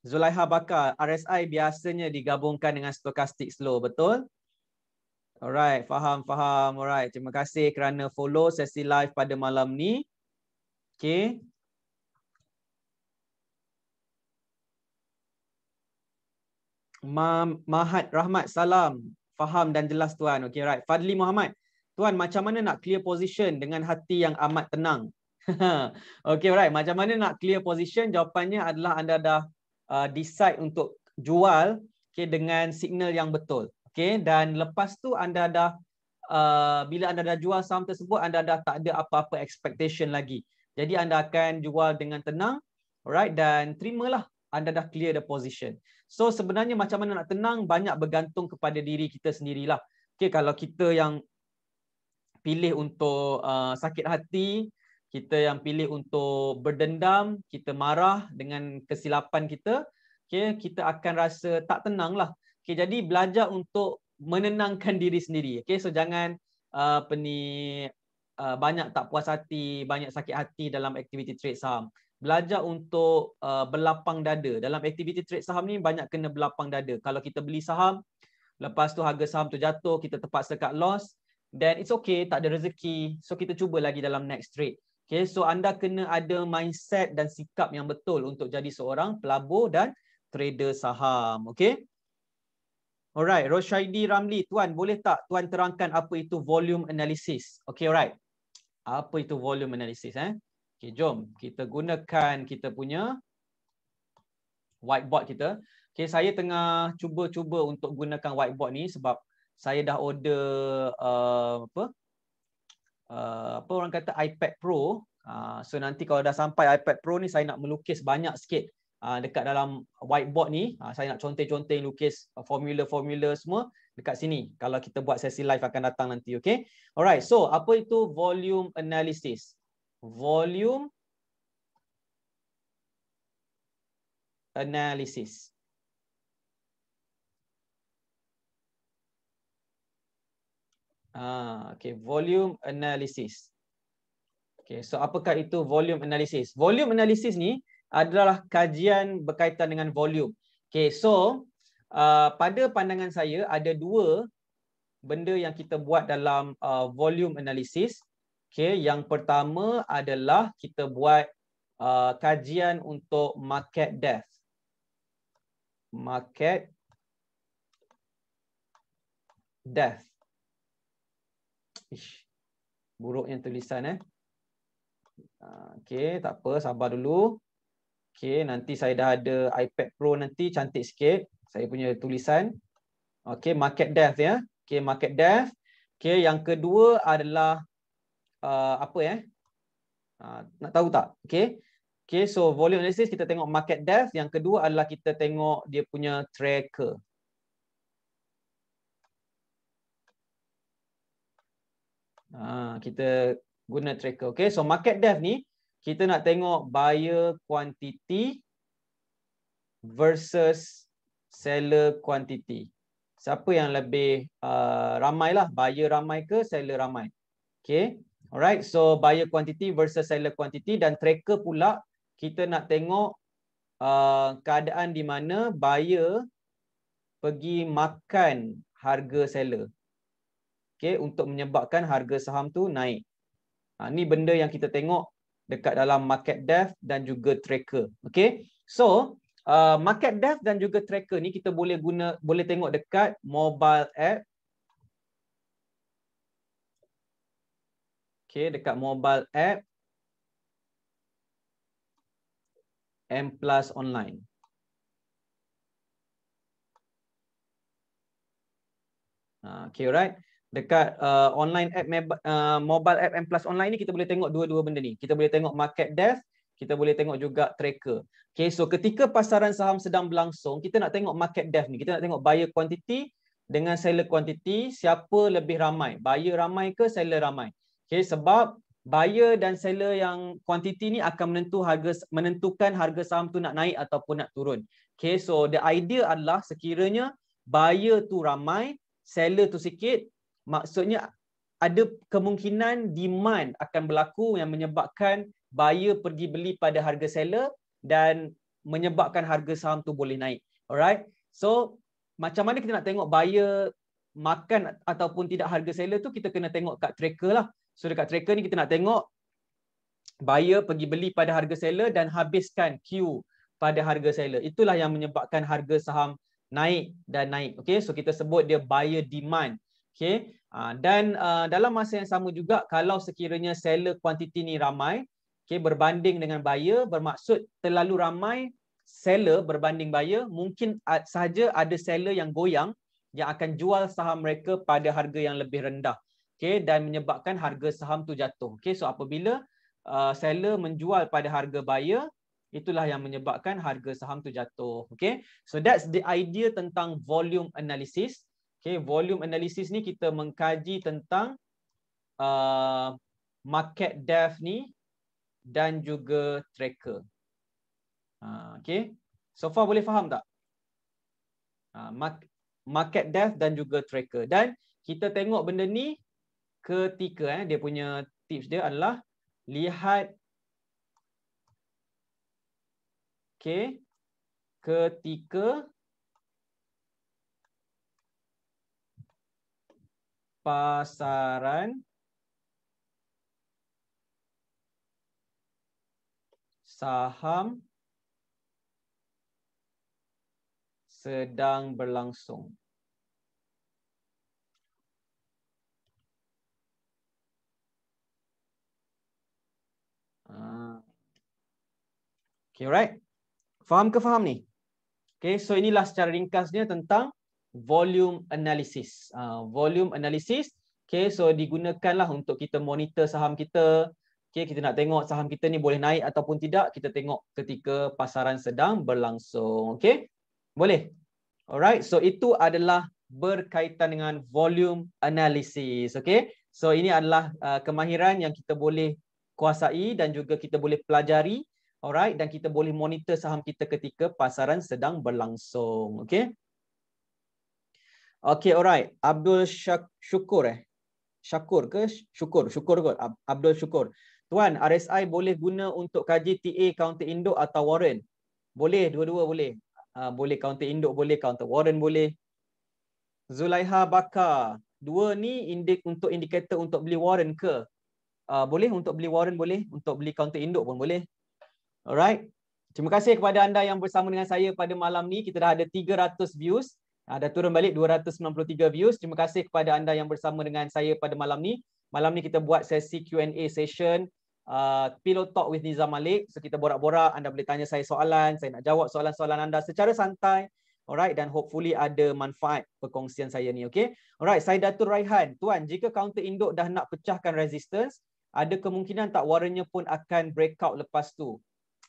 Zulaiha Bakar, RSI biasanya digabungkan dengan stochastic slow, betul? Alright, faham, faham. Alright, terima kasih kerana follow sesi live pada malam ni. Okay. Ma Mahat Rahmat, salam. Faham dan jelas tuan. Okay, right. Fadli Muhammad, tuan macam mana nak clear position dengan hati yang amat tenang? okay, right. Macam mana nak clear position? Jawapannya adalah anda dah Uh, decide untuk jual okay, dengan signal yang betul. Okay, dan lepas tu anda dah Uh, bila anda dah jual saham tersebut anda dah tak ada apa-apa expectation lagi. Jadi anda akan jual dengan tenang, alright dan terimalah anda dah clear the position. So sebenarnya macam mana nak tenang banyak bergantung kepada diri kita sendirilah. Okay kalau kita yang pilih untuk uh, sakit hati, kita yang pilih untuk berdendam, kita marah dengan kesilapan kita, okay, kita akan rasa tak tenang lah. Okay, jadi belajar untuk menenangkan diri sendiri. Okay, so jangan uh, peni ni, uh, banyak tak puas hati, banyak sakit hati dalam aktiviti trade saham. Belajar untuk uh, berlapang dada. Dalam aktiviti trade saham ni banyak kena berlapang dada. Kalau kita beli saham, lepas tu harga saham tu jatuh, kita terpaksa cut loss, then it's okay, tak ada rezeki. So kita cuba lagi dalam next trade. Okay, so anda kena ada mindset dan sikap yang betul untuk jadi seorang pelabur dan trader saham. Okay. Alright, Roshaidi Ramli, tuan boleh tak tuan terangkan apa itu volume analysis? Okay, alright. Apa itu volume analysis? Eh? Okay, jom kita gunakan kita punya whiteboard kita. Okay, saya tengah cuba-cuba untuk gunakan whiteboard ni sebab saya dah order uh, apa? Uh, Uh, apa orang kata iPad Pro. Uh, so nanti kalau dah sampai iPad Pro ni saya nak melukis banyak sikit uh, dekat dalam whiteboard ni. Uh, saya nak conteng-conteng lukis formula-formula semua dekat sini. Kalau kita buat sesi live akan datang nanti, okey. Alright. So apa itu volume analysis? Volume analysis. Ha, okay, volume analysis. Okay, so apakah itu volume analysis? Volume analysis ni adalah kajian berkaitan dengan volume. Okay, so uh, pada pandangan saya ada dua benda yang kita buat dalam uh, volume analysis. Okay, yang pertama adalah kita buat uh, kajian untuk market depth. Market depth. Ish. Buruknya tulisan eh. Ah, okay, tak apa. Sabar dulu. Okay, nanti saya dah ada iPad Pro nanti. Cantik sikit. Saya punya tulisan. Okay, market death ya. Okay, market death. Okay, yang kedua adalah uh, apa eh? Uh, nak tahu tak? Okay. Okay, so volume analysis kita tengok market death. Yang kedua adalah kita tengok dia punya tracker. Ha, kita guna tracker. Okay. So market depth ni kita nak tengok buyer quantity versus seller quantity. Siapa yang lebih uh, ramai lah. Buyer ramai ke seller ramai. Okay. Alright. So buyer quantity versus seller quantity dan tracker pula kita nak tengok uh, keadaan di mana buyer pergi makan harga seller okay, untuk menyebabkan harga saham tu naik. Ha, ni benda yang kita tengok dekat dalam market dev dan juga tracker. Okay? So, uh, market dev dan juga tracker ni kita boleh guna boleh tengok dekat mobile app. Okay, dekat mobile app. M Plus Online. Ha, okay, alright dekat uh, online app uh, mobile app M Plus online ni kita boleh tengok dua-dua benda ni. Kita boleh tengok market depth, kita boleh tengok juga tracker. Okay, so ketika pasaran saham sedang berlangsung, kita nak tengok market depth ni. Kita nak tengok buyer quantity dengan seller quantity, siapa lebih ramai? Buyer ramai ke seller ramai? Okay, sebab buyer dan seller yang quantity ni akan menentu harga, menentukan harga saham tu nak naik ataupun nak turun. Okay, so the idea adalah sekiranya buyer tu ramai, seller tu sikit, maksudnya ada kemungkinan demand akan berlaku yang menyebabkan buyer pergi beli pada harga seller dan menyebabkan harga saham tu boleh naik. Alright. So macam mana kita nak tengok buyer makan ataupun tidak harga seller tu kita kena tengok kat tracker lah. So dekat tracker ni kita nak tengok buyer pergi beli pada harga seller dan habiskan queue pada harga seller. Itulah yang menyebabkan harga saham naik dan naik. Okay. So kita sebut dia buyer demand. Okay. Ah, dan ah, dalam masa yang sama juga, kalau sekiranya seller quantity ni ramai, okay, berbanding dengan buyer, bermaksud terlalu ramai seller berbanding buyer, mungkin sahaja ada seller yang goyang yang akan jual saham mereka pada harga yang lebih rendah. Okay, dan menyebabkan harga saham tu jatuh. Okay, so apabila uh, seller menjual pada harga buyer, itulah yang menyebabkan harga saham tu jatuh. Okay, so that's the idea tentang volume analysis. Okay, volume analysis ni kita mengkaji tentang uh, market depth ni dan juga tracker. Uh, okay, so far boleh faham tak? Uh, market depth dan juga tracker. Dan kita tengok benda ni ketika eh, dia punya tips dia adalah lihat okay, ketika pasaran saham sedang berlangsung. Ah. Okay, right? Faham ke faham ni? Okay, so inilah secara ringkasnya tentang volume analysis. Uh, volume analysis. Okay, so digunakanlah untuk kita monitor saham kita. Okay, kita nak tengok saham kita ni boleh naik ataupun tidak. Kita tengok ketika pasaran sedang berlangsung. Okay, boleh? Alright, so itu adalah berkaitan dengan volume analysis. Okay, so ini adalah uh, kemahiran yang kita boleh kuasai dan juga kita boleh pelajari. Alright, dan kita boleh monitor saham kita ketika pasaran sedang berlangsung. Okay. Okay, alright. Abdul Syak Syukur eh. Syakur ke? Syukur. Syukur kot. Abdul Syukur. Tuan, RSI boleh guna untuk kaji TA counter induk atau warren? Boleh, dua-dua boleh. Uh, boleh counter induk, boleh counter warren, boleh. Zulaiha Bakar. Dua ni indik untuk indikator untuk beli warren ke? Uh, boleh untuk beli warren, boleh. Untuk beli counter induk pun boleh. Alright. Terima kasih kepada anda yang bersama dengan saya pada malam ni. Kita dah ada 300 views. Ada ah, uh, turun balik 293 views. Terima kasih kepada anda yang bersama dengan saya pada malam ni. Malam ni kita buat sesi Q&A session uh, Pillow Talk with Nizam Malik. So kita borak-borak, anda boleh tanya saya soalan, saya nak jawab soalan-soalan anda secara santai. Alright dan hopefully ada manfaat perkongsian saya ni, okay? Alright, saya Datuk Raihan. Tuan, jika counter induk dah nak pecahkan resistance, ada kemungkinan tak warnanya pun akan breakout lepas tu?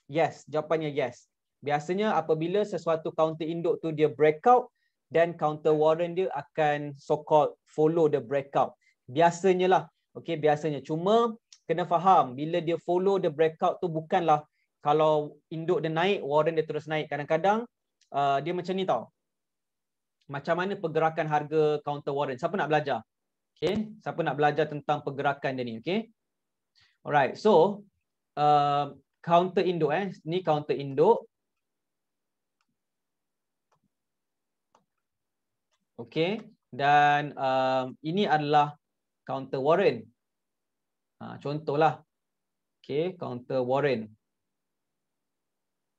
Yes, jawapannya yes. Biasanya apabila sesuatu counter induk tu dia breakout, dan counter warrant dia akan so called follow the breakout. Biasanya lah. Okay, biasanya. Cuma kena faham bila dia follow the breakout tu bukanlah kalau induk dia naik, warrant dia terus naik. Kadang-kadang uh, dia macam ni tau. Macam mana pergerakan harga counter warrant. Siapa nak belajar? Okay. Siapa nak belajar tentang pergerakan dia ni? Okay. Alright. So, uh, counter induk eh. Ni counter induk. Okay. Dan um, ini adalah counter warrant. Ha, contohlah. Okay. Counter warrant.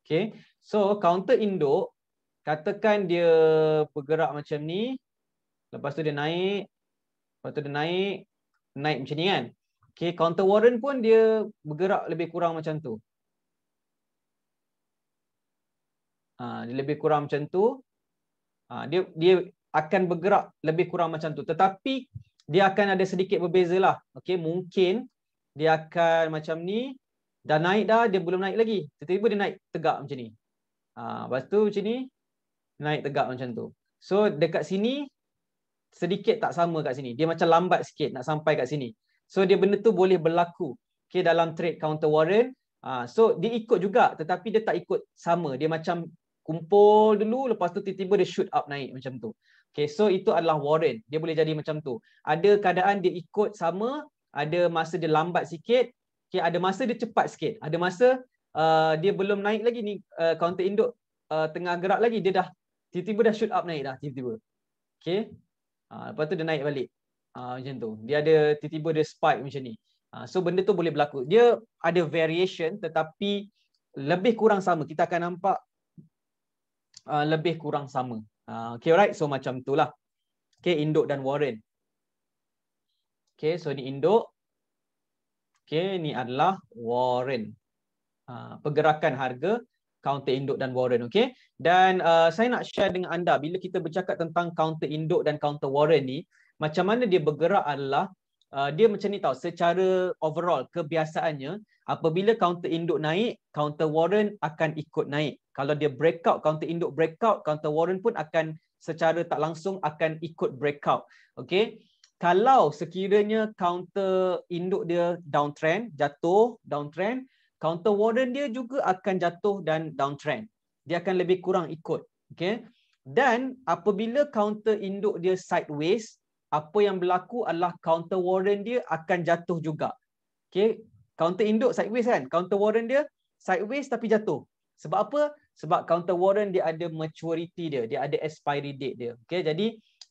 Okay. So counter induk. Katakan dia bergerak macam ni. Lepas tu dia naik. Lepas tu dia naik. Naik macam ni kan. Okay. Counter warrant pun dia bergerak lebih kurang macam tu. Ha, dia lebih kurang macam tu. Ha, dia dia akan bergerak lebih kurang macam tu. Tetapi dia akan ada sedikit berbezalah. Okey, mungkin dia akan macam ni dah naik dah, dia belum naik lagi. Tiba-tiba dia naik tegak macam ni. Ha, lepas tu macam ni naik tegak macam tu. So dekat sini sedikit tak sama kat sini. Dia macam lambat sikit nak sampai kat sini. So dia benda tu boleh berlaku okay, dalam trade counter warrant. Ha, so dia ikut juga tetapi dia tak ikut sama. Dia macam kumpul dulu lepas tu tiba-tiba dia shoot up naik macam tu. Okay, so itu adalah warrant. Dia boleh jadi macam tu. Ada keadaan dia ikut sama, ada masa dia lambat sikit, okay, ada masa dia cepat sikit, ada masa uh, dia belum naik lagi ni, uh, counter induk uh, tengah gerak lagi, dia dah tiba-tiba dah shoot up naik dah, tiba-tiba. Okay. Uh, lepas tu dia naik balik. Uh, macam tu. Dia ada tiba-tiba dia spike macam ni. Uh, so benda tu boleh berlaku. Dia ada variation tetapi lebih kurang sama. Kita akan nampak uh, lebih kurang sama. Ah, okay alright so macam itulah. Okay induk dan warren. Okay so ni induk. Okay ni adalah warren. Uh, pergerakan harga counter induk dan warren Okay. dan uh, saya nak share dengan anda bila kita bercakap tentang counter induk dan counter warren ni macam mana dia bergerak adalah uh, dia macam ni tahu secara overall kebiasaannya apabila counter induk naik counter warren akan ikut naik kalau dia breakout counter induk breakout counter warrant pun akan secara tak langsung akan ikut breakout okey kalau sekiranya counter induk dia downtrend jatuh downtrend counter warrant dia juga akan jatuh dan downtrend dia akan lebih kurang ikut okey dan apabila counter induk dia sideways apa yang berlaku adalah counter warrant dia akan jatuh juga okey counter induk sideways kan counter warrant dia sideways tapi jatuh sebab apa sebab counter warrant dia ada maturity dia dia ada expiry date dia okey jadi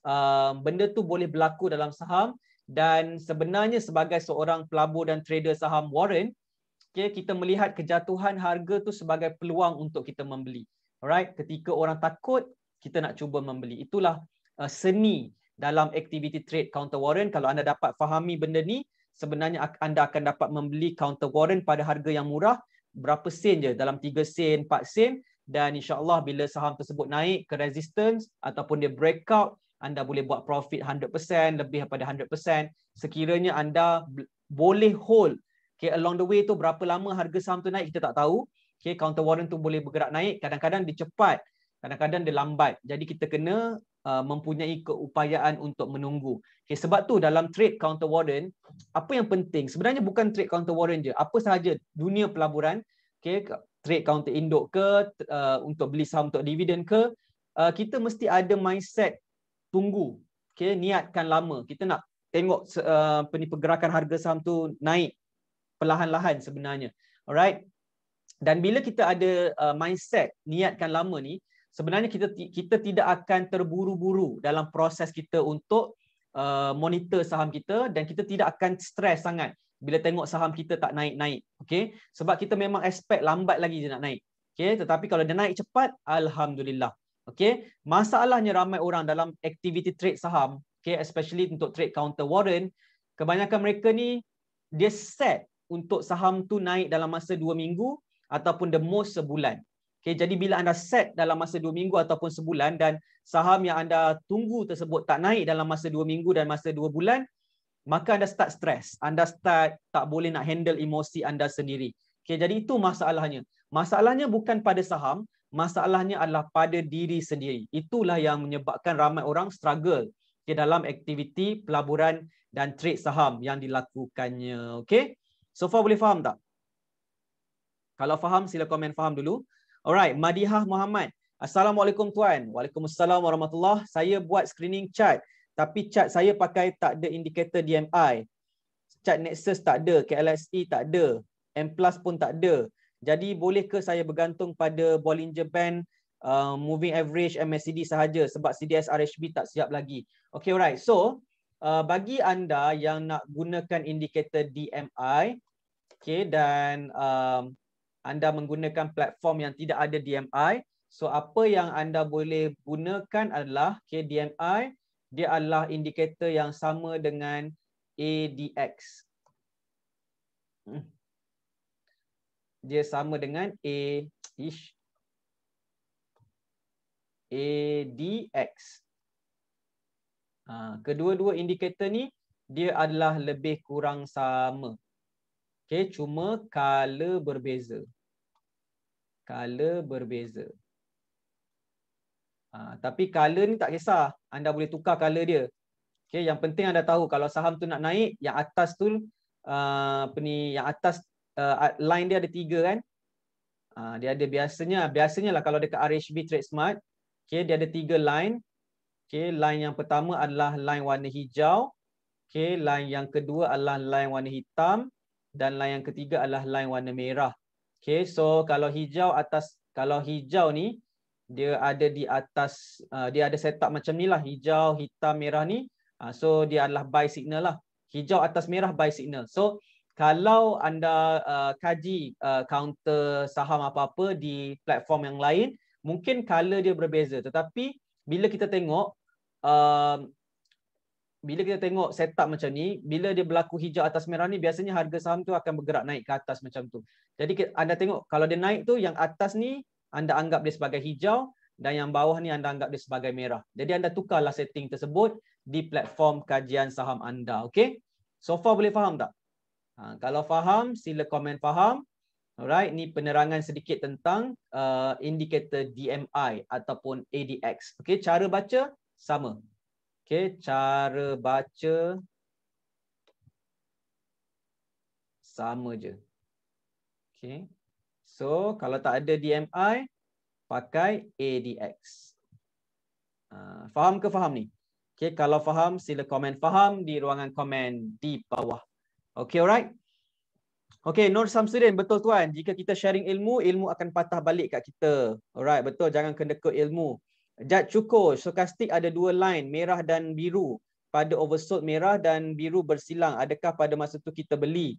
um, benda tu boleh berlaku dalam saham dan sebenarnya sebagai seorang pelabur dan trader saham warrant okey kita melihat kejatuhan harga tu sebagai peluang untuk kita membeli alright ketika orang takut kita nak cuba membeli itulah uh, seni dalam activity trade counter warrant kalau anda dapat fahami benda ni sebenarnya anda akan dapat membeli counter warrant pada harga yang murah berapa sen je dalam 3 sen 4 sen dan insyaallah bila saham tersebut naik ke resistance ataupun dia breakout anda boleh buat profit 100% lebih daripada 100% sekiranya anda boleh hold okay along the way tu berapa lama harga saham tu naik kita tak tahu okay counter warrant tu boleh bergerak naik kadang-kadang dia cepat kadang-kadang dia lambat jadi kita kena uh, mempunyai keupayaan untuk menunggu okay sebab tu dalam trade counter warrant apa yang penting sebenarnya bukan trade counter warrant je apa sahaja dunia pelaburan okay trade counter induk ke uh, untuk beli saham untuk dividen ke uh, kita mesti ada mindset tunggu okey niatkan lama kita nak tengok uh, pergerakan harga saham tu naik perlahan-lahan sebenarnya alright dan bila kita ada uh, mindset niatkan lama ni sebenarnya kita kita tidak akan terburu-buru dalam proses kita untuk uh, monitor saham kita dan kita tidak akan stres sangat bila tengok saham kita tak naik-naik. Okay? Sebab kita memang expect lambat lagi dia nak naik. Okay? Tetapi kalau dia naik cepat, Alhamdulillah. Okay? Masalahnya ramai orang dalam activity trade saham, okay? especially untuk trade counter warrant, kebanyakan mereka ni, dia set untuk saham tu naik dalam masa 2 minggu ataupun the most sebulan. Okay, jadi bila anda set dalam masa 2 minggu ataupun sebulan dan saham yang anda tunggu tersebut tak naik dalam masa 2 minggu dan masa 2 bulan, maka anda start stres, anda start tak boleh nak handle emosi anda sendiri. Okay, jadi itu masalahnya. Masalahnya bukan pada saham, masalahnya adalah pada diri sendiri. Itulah yang menyebabkan ramai orang struggle okay, dalam aktiviti pelaburan dan trade saham yang dilakukannya. Okay? So far boleh faham tak? Kalau faham, sila komen faham dulu. Alright, Madihah Muhammad. Assalamualaikum tuan. Waalaikumsalam warahmatullahi Saya buat screening chart tapi cat saya pakai tak ada indikator DMI. Cat Nexus tak ada, KLSE tak ada, M+ pun tak ada. Jadi boleh ke saya bergantung pada Bollinger Band uh, moving average MACD sahaja sebab CDS RHB tak siap lagi. Okay, alright. So, uh, bagi anda yang nak gunakan indikator DMI, okay dan um, anda menggunakan platform yang tidak ada DMI, so apa yang anda boleh gunakan adalah okay, dia adalah indikator yang sama dengan ADX. Hmm. Dia sama dengan A ish. ADX. Ha, kedua-dua indikator ni dia adalah lebih kurang sama. Okey, cuma color berbeza. Color berbeza. Ha, tapi color ni tak kisah. Anda boleh tukar color dia. Okay, yang penting anda tahu kalau saham tu nak naik, yang atas tu, uh, apa ni, yang atas uh, line dia ada tiga kan. Uh, dia ada biasanya, biasanya lah kalau dekat RHB Trade Smart, okay, dia ada tiga line. Okay, line yang pertama adalah line warna hijau. Okay, line yang kedua adalah line warna hitam. Dan line yang ketiga adalah line warna merah. Okay, so kalau hijau atas, kalau hijau ni, dia ada di atas uh, dia ada setup macam ni lah hijau hitam merah ni uh, so dia adalah buy signal lah hijau atas merah buy signal so kalau anda uh, kaji uh, counter saham apa-apa di platform yang lain mungkin color dia berbeza tetapi bila kita tengok uh, bila kita tengok setup macam ni bila dia berlaku hijau atas merah ni biasanya harga saham tu akan bergerak naik ke atas macam tu jadi anda tengok kalau dia naik tu yang atas ni anda anggap dia sebagai hijau dan yang bawah ni anda anggap dia sebagai merah. Jadi anda tukarlah setting tersebut di platform kajian saham anda. Okay? So far boleh faham tak? Ha, kalau faham, sila komen faham. Alright, ni penerangan sedikit tentang uh, indikator DMI ataupun ADX. Okay, cara baca sama. Okay, cara baca sama je. Okay. So kalau tak ada DMI, pakai ADX. Ah, faham ke faham ni? Okay, kalau faham sila komen faham di ruangan komen di bawah. Okay, alright. Okay, Nur Samsudin, betul tuan. Jika kita sharing ilmu, ilmu akan patah balik kat kita. Alright, betul. Jangan kena ke ilmu. Jad Cuko, stokastik ada dua line, merah dan biru. Pada oversold merah dan biru bersilang. Adakah pada masa tu kita beli?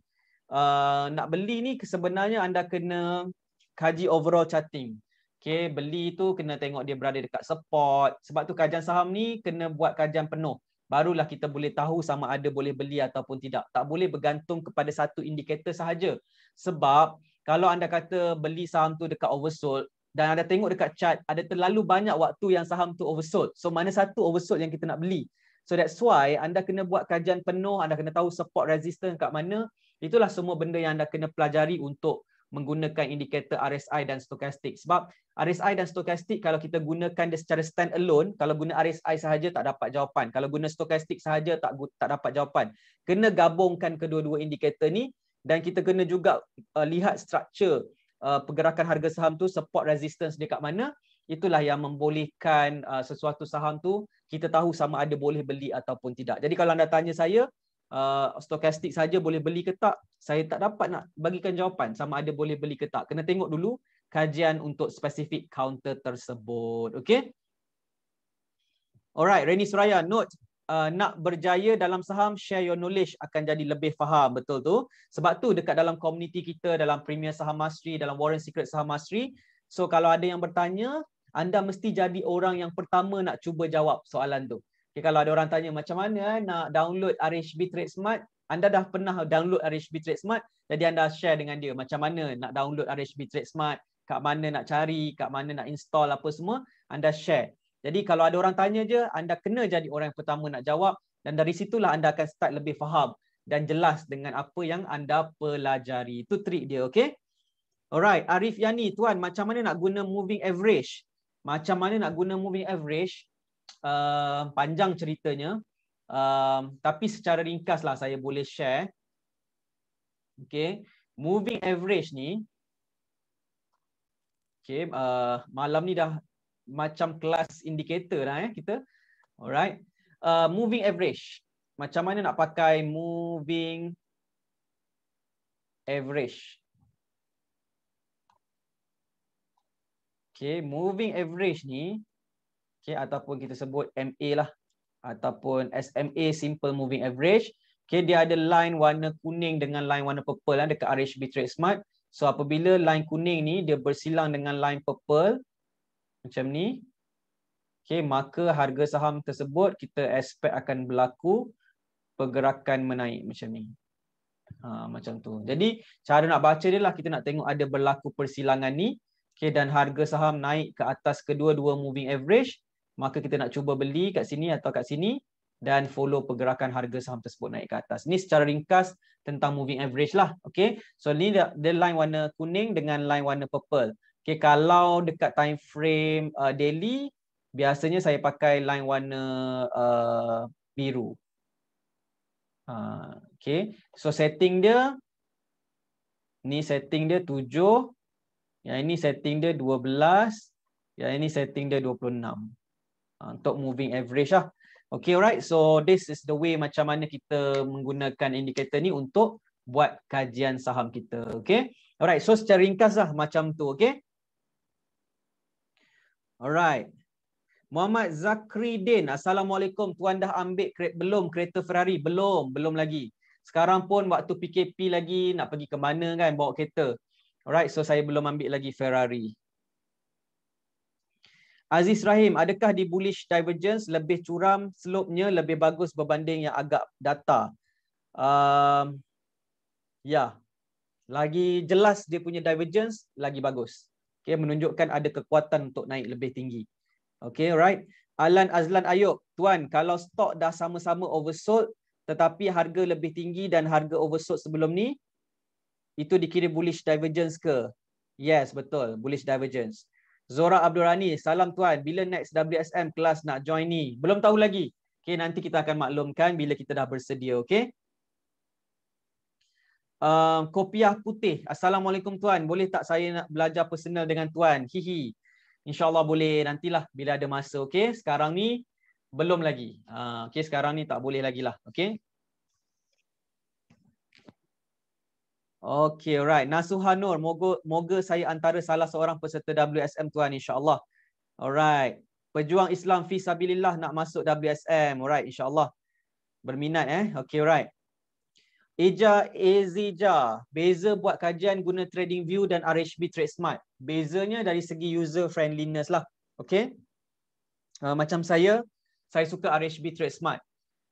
uh, nak beli ni sebenarnya anda kena kaji overall charting. Okay, beli tu kena tengok dia berada dekat support. Sebab tu kajian saham ni kena buat kajian penuh. Barulah kita boleh tahu sama ada boleh beli ataupun tidak. Tak boleh bergantung kepada satu indikator sahaja. Sebab kalau anda kata beli saham tu dekat oversold dan anda tengok dekat chart, ada terlalu banyak waktu yang saham tu oversold. So mana satu oversold yang kita nak beli. So that's why anda kena buat kajian penuh, anda kena tahu support resistance kat mana. Itulah semua benda yang anda kena pelajari untuk menggunakan indikator RSI dan stokastik. Sebab RSI dan stokastik kalau kita gunakan dia secara stand alone, kalau guna RSI sahaja tak dapat jawapan. Kalau guna stokastik sahaja tak tak dapat jawapan. Kena gabungkan kedua-dua indikator ni dan kita kena juga uh, lihat struktur uh, pergerakan harga saham tu support resistance dekat mana. Itulah yang membolehkan uh, sesuatu saham tu kita tahu sama ada boleh beli ataupun tidak. Jadi kalau anda tanya saya, uh, stokastik saja boleh beli ke tak? Saya tak dapat nak bagikan jawapan sama ada boleh beli ke tak. Kena tengok dulu kajian untuk spesifik counter tersebut. Okay? Alright, Reni Suraya, note. Uh, nak berjaya dalam saham, share your knowledge akan jadi lebih faham, betul tu. Sebab tu dekat dalam komuniti kita, dalam Premier Saham Mastery, dalam Warren Secret Saham Mastery. So kalau ada yang bertanya, anda mesti jadi orang yang pertama nak cuba jawab soalan tu. Okay, kalau ada orang tanya macam mana eh, nak download RHB Trade Smart, anda dah pernah download RHB Trade Smart, jadi anda share dengan dia macam mana nak download RHB Trade Smart, kat mana nak cari, kat mana nak install apa semua, anda share. Jadi kalau ada orang tanya je, anda kena jadi orang yang pertama nak jawab dan dari situlah anda akan start lebih faham dan jelas dengan apa yang anda pelajari. Itu trik dia, okey? Alright, Arif Yani, tuan, macam mana nak guna moving average? Macam mana nak guna moving average? uh, panjang ceritanya uh, tapi secara ringkaslah saya boleh share okey moving average ni okey uh, malam ni dah macam kelas indikator dah eh kita alright uh, moving average macam mana nak pakai moving average Okay, moving average ni okay, ataupun kita sebut MA lah ataupun SMA simple moving average okay, dia ada line warna kuning dengan line warna purple lah dekat RHB Trade Smart so apabila line kuning ni dia bersilang dengan line purple macam ni okay, maka harga saham tersebut kita expect akan berlaku pergerakan menaik macam ni ha, macam tu jadi cara nak baca dia lah kita nak tengok ada berlaku persilangan ni Okay, dan harga saham naik ke atas kedua-dua moving average maka kita nak cuba beli kat sini atau kat sini dan follow pergerakan harga saham tersebut naik ke atas. Ini secara ringkas tentang moving average lah. Okay. So ni the line warna kuning dengan line warna purple. Okay, kalau dekat time frame uh, daily, biasanya saya pakai line warna uh, biru. Uh, okay. So setting dia, ni setting dia 7, yang ini setting dia 12, yang ini setting dia 26. Ah, untuk moving average lah. Okay alright, so this is the way macam mana kita menggunakan indikator ni untuk buat kajian saham kita. Okay, alright, so secara ringkas lah macam tu. Okay, alright. Muhammad Zakri Zakridin, Assalamualaikum. Tuan dah ambil kre- belum kereta Ferrari? Belum, belum lagi. Sekarang pun waktu PKP lagi nak pergi ke mana kan bawa kereta. Alright, so saya belum ambil lagi Ferrari. Aziz Rahim, adakah di bullish divergence lebih curam, slope-nya lebih bagus berbanding yang agak data? Um, ya, lagi jelas dia punya divergence, lagi bagus. Okay, menunjukkan ada kekuatan untuk naik lebih tinggi. Okay, right. Alan Azlan Ayub, Tuan, kalau stok dah sama-sama oversold tetapi harga lebih tinggi dan harga oversold sebelum ni, itu dikira bullish divergence ke? Yes, betul. Bullish divergence. Zora Abdul Rani, salam tuan. Bila next WSM kelas nak join ni? Belum tahu lagi. Okay, nanti kita akan maklumkan bila kita dah bersedia. Okay? Uh, kopiah putih. Assalamualaikum tuan. Boleh tak saya nak belajar personal dengan tuan? Hihi. InsyaAllah boleh nantilah bila ada masa. Okay? Sekarang ni belum lagi. Uh, okay, sekarang ni tak boleh lagi lah. Okay? Okay, alright. Nasuha Nur, moga, moga saya antara salah seorang peserta WSM tuan insyaAllah. Alright. Pejuang Islam fi sabilillah nak masuk WSM. Alright, insyaAllah. Berminat eh. Okay, alright. Eja Ezija, beza buat kajian guna Trading View dan RHB Trade Smart. Bezanya dari segi user friendliness lah. Okay. Uh, macam saya, saya suka RHB Trade Smart.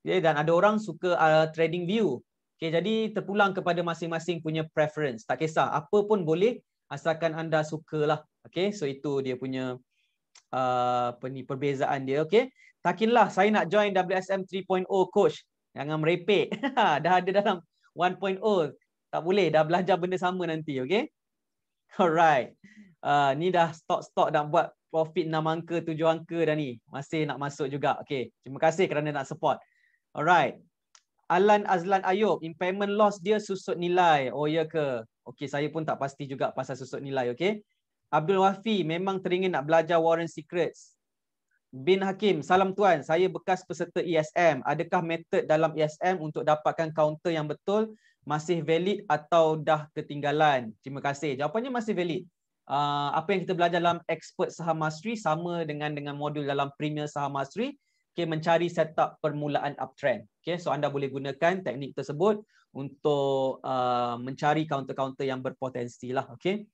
Okay, dan ada orang suka uh, View. Okay, jadi terpulang kepada masing-masing punya preference. Tak kisah, apa pun boleh asalkan anda sukalah. Okay, so itu dia punya uh, perbezaan dia. Okay, takinlah saya nak join WSM 3.0 coach. Jangan merepek. dah ada dalam 1.0. Tak boleh, dah belajar benda sama nanti. Okay, alright. Uh, ni dah stok-stok dah buat profit 6 angka, 7 angka dah ni. Masih nak masuk juga. Okay, terima kasih kerana nak support. Alright. Alan Azlan Ayub, impairment loss dia susut nilai. Oh ya ke? Okey, saya pun tak pasti juga pasal susut nilai, okey. Abdul Wafi, memang teringin nak belajar Warren Secrets. Bin Hakim, salam tuan. Saya bekas peserta ESM. Adakah method dalam ESM untuk dapatkan counter yang betul masih valid atau dah ketinggalan? Terima kasih. Jawapannya masih valid. Uh, apa yang kita belajar dalam expert saham mastery sama dengan dengan modul dalam premier saham mastery okay, mencari setup permulaan uptrend. Okay, so anda boleh gunakan teknik tersebut untuk uh, mencari counter-counter yang berpotensi lah. Okay.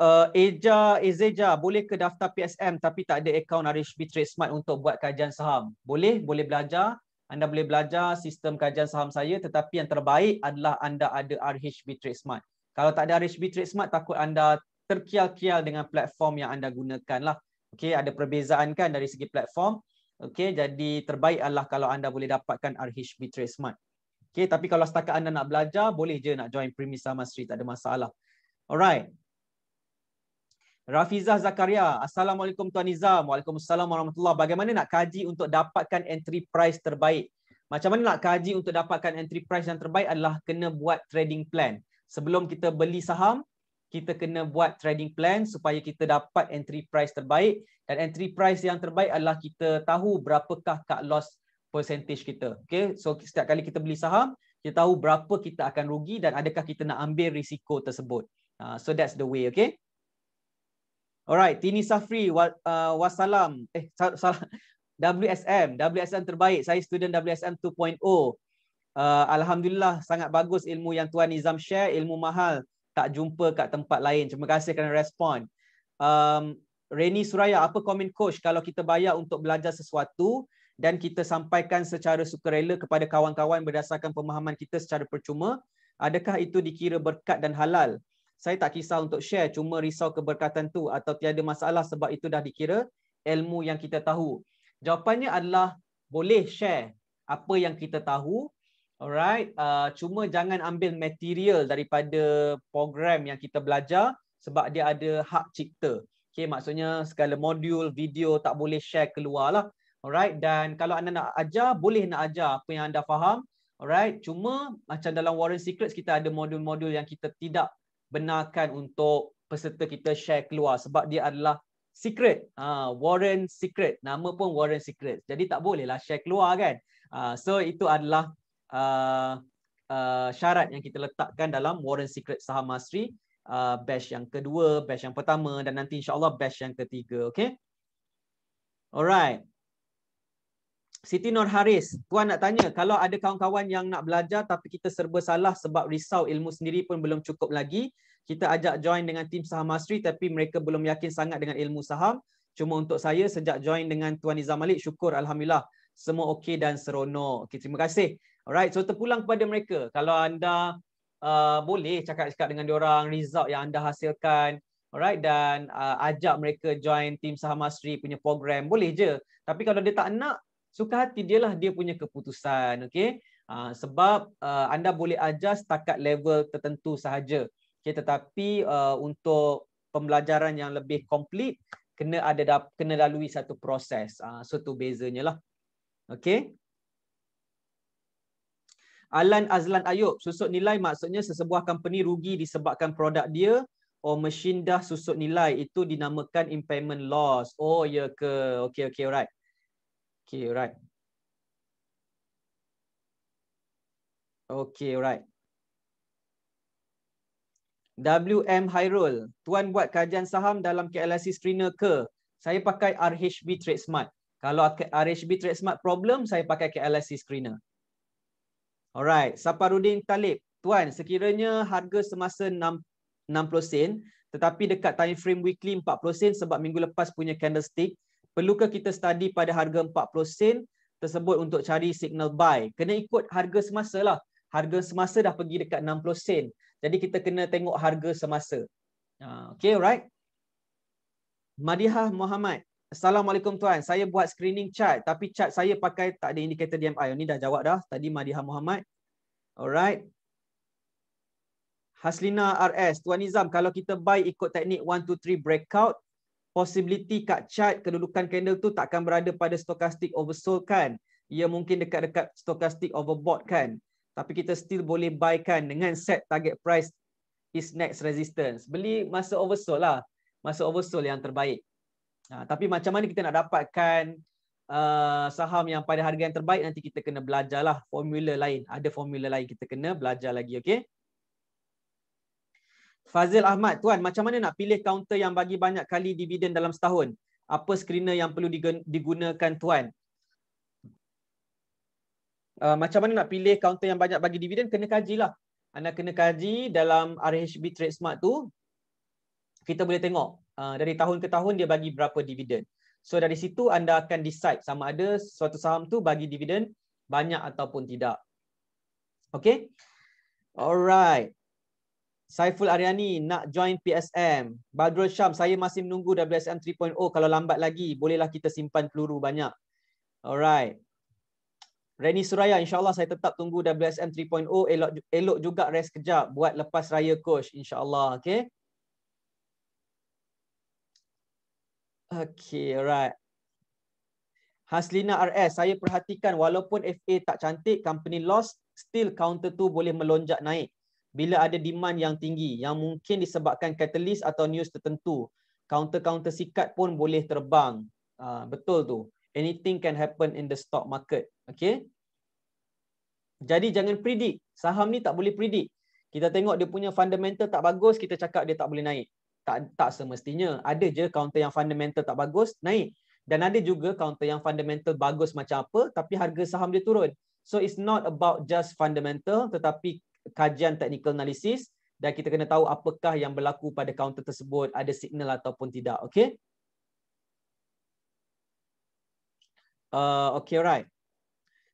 Uh, Eja, Ezeja, boleh ke daftar PSM tapi tak ada akaun RHB Trade Smart untuk buat kajian saham? Boleh, boleh belajar. Anda boleh belajar sistem kajian saham saya tetapi yang terbaik adalah anda ada RHB Trade Smart. Kalau tak ada RHB Trade Smart, takut anda terkial-kial dengan platform yang anda gunakan lah. Okey, ada perbezaan kan dari segi platform. Okey, jadi terbaik adalah kalau anda boleh dapatkan RHB Tracemart. Okey, tapi kalau setakat anda nak belajar, boleh je nak join Premisa Street, tak ada masalah. Alright. Rafizah Zakaria, Assalamualaikum Tuan Nizam. Waalaikumsalam warahmatullahi Bagaimana nak kaji untuk dapatkan entry price terbaik? Macam mana nak kaji untuk dapatkan entry price yang terbaik adalah kena buat trading plan. Sebelum kita beli saham, kita kena buat trading plan supaya kita dapat entry price terbaik dan entry price yang terbaik adalah kita tahu berapakah cut loss percentage kita. Okay? So setiap kali kita beli saham, kita tahu berapa kita akan rugi dan adakah kita nak ambil risiko tersebut. Uh, so that's the way, okay? Alright, Tini Safri, wa, uh, wassalam. Eh, salam. WSM, WSM terbaik. Saya student WSM 2.0. Uh, Alhamdulillah, sangat bagus ilmu yang Tuan Nizam share. Ilmu mahal tak jumpa kat tempat lain. Terima kasih kerana respon. Um, Reni Suraya, apa komen coach kalau kita bayar untuk belajar sesuatu dan kita sampaikan secara sukarela kepada kawan-kawan berdasarkan pemahaman kita secara percuma, adakah itu dikira berkat dan halal? Saya tak kisah untuk share, cuma risau keberkatan tu atau tiada masalah sebab itu dah dikira ilmu yang kita tahu. Jawapannya adalah boleh share apa yang kita tahu Alright, uh, cuma jangan ambil material daripada program yang kita belajar sebab dia ada hak cipta. Okay, maksudnya segala modul, video tak boleh share keluar lah. Alright, dan kalau anda nak ajar, boleh nak ajar apa yang anda faham. Alright, cuma macam dalam Warren Secrets kita ada modul-modul yang kita tidak benarkan untuk peserta kita share keluar sebab dia adalah secret. Ha, Warren Secret, nama pun Warren Secret. Jadi tak bolehlah share keluar kan. Uh, so itu adalah uh, uh, syarat yang kita letakkan dalam Warren Secret Saham Mastery uh, batch yang kedua, batch yang pertama dan nanti insyaAllah batch yang ketiga. Okay? Alright. Siti Nur Haris, Tuan nak tanya, kalau ada kawan-kawan yang nak belajar tapi kita serba salah sebab risau ilmu sendiri pun belum cukup lagi, kita ajak join dengan tim saham Mastery tapi mereka belum yakin sangat dengan ilmu saham. Cuma untuk saya, sejak join dengan Tuan Nizam Malik, syukur Alhamdulillah. Semua okey dan seronok. Okay, terima kasih. Alright, so terpulang kepada mereka. Kalau anda uh, boleh cakap-cakap dengan orang result yang anda hasilkan, alright dan uh, ajak mereka join tim Saham Masri punya program, boleh je. Tapi kalau dia tak nak, suka hati dia lah dia punya keputusan, okay. Uh, sebab uh, anda boleh ajar setakat level tertentu sahaja. okay. tetapi uh, untuk pembelajaran yang lebih komplit kena ada kena lalui satu proses. Uh, so tu bezanya lah. okay. Alan Azlan Ayub, susut nilai maksudnya sesebuah company rugi disebabkan produk dia or mesin dah susut nilai itu dinamakan impairment loss. Oh ya yeah ke? Okay okay alright. Okay alright. Okay alright. WM Hairul, tuan buat kajian saham dalam KLIC screener ke? Saya pakai RHB Trade Smart. Kalau RHB Trade Smart problem, saya pakai KLIC screener. Alright, Saparudin Talib. Tuan, sekiranya harga semasa 60 sen tetapi dekat time frame weekly 40 sen sebab minggu lepas punya candlestick, perlukah kita study pada harga 40 sen tersebut untuk cari signal buy? Kena ikut harga semasa lah. Harga semasa dah pergi dekat 60 sen. Jadi kita kena tengok harga semasa. Ah, okay, alright. Madihah Muhammad. Assalamualaikum tuan. Saya buat screening chart tapi chart saya pakai tak ada indikator DMI. Ini dah jawab dah tadi Madiha Muhammad. Alright. Haslina RS, Tuan Nizam, kalau kita buy ikut teknik 1 2 3 breakout, possibility kat chart kedudukan candle tu takkan berada pada stochastic oversold kan? Ia mungkin dekat-dekat stochastic overbought kan? Tapi kita still boleh buy kan dengan set target price is next resistance. Beli masa oversold lah. Masa oversold yang terbaik. Ha, tapi macam mana kita nak dapatkan uh, saham yang pada harga yang terbaik nanti kita kena belajarlah formula lain. Ada formula lain kita kena belajar lagi okay? Fazil Ahmad, tuan macam mana nak pilih kaunter yang bagi banyak kali dividen dalam setahun? Apa screener yang perlu digunakan tuan? Uh, macam mana nak pilih kaunter yang banyak bagi dividen kena kaji lah. Anda kena kaji dalam RHB Trade Smart tu kita boleh tengok Ah, dari tahun ke tahun dia bagi berapa dividen. So dari situ anda akan decide sama ada suatu saham tu bagi dividen banyak ataupun tidak. Okay? Alright. Saiful Aryani nak join PSM. Badrul Syam, saya masih menunggu WSM 3.0. Kalau lambat lagi, bolehlah kita simpan peluru banyak. Alright. Reni Suraya, insyaAllah saya tetap tunggu WSM 3.0. Elok, elok juga rest kejap. Buat lepas raya coach, insyaAllah. Okay? Okay, alright. Haslina RS, saya perhatikan walaupun FA tak cantik, company loss, still counter tu boleh melonjak naik bila ada demand yang tinggi yang mungkin disebabkan catalyst atau news tertentu. Counter-counter sikat pun boleh terbang. Uh, betul tu. Anything can happen in the stock market. Okay. Jadi jangan predict. Saham ni tak boleh predict. Kita tengok dia punya fundamental tak bagus, kita cakap dia tak boleh naik tak tak semestinya ada je counter yang fundamental tak bagus naik dan ada juga counter yang fundamental bagus macam apa tapi harga saham dia turun so it's not about just fundamental tetapi kajian technical analysis dan kita kena tahu apakah yang berlaku pada counter tersebut ada signal ataupun tidak okey uh, okay right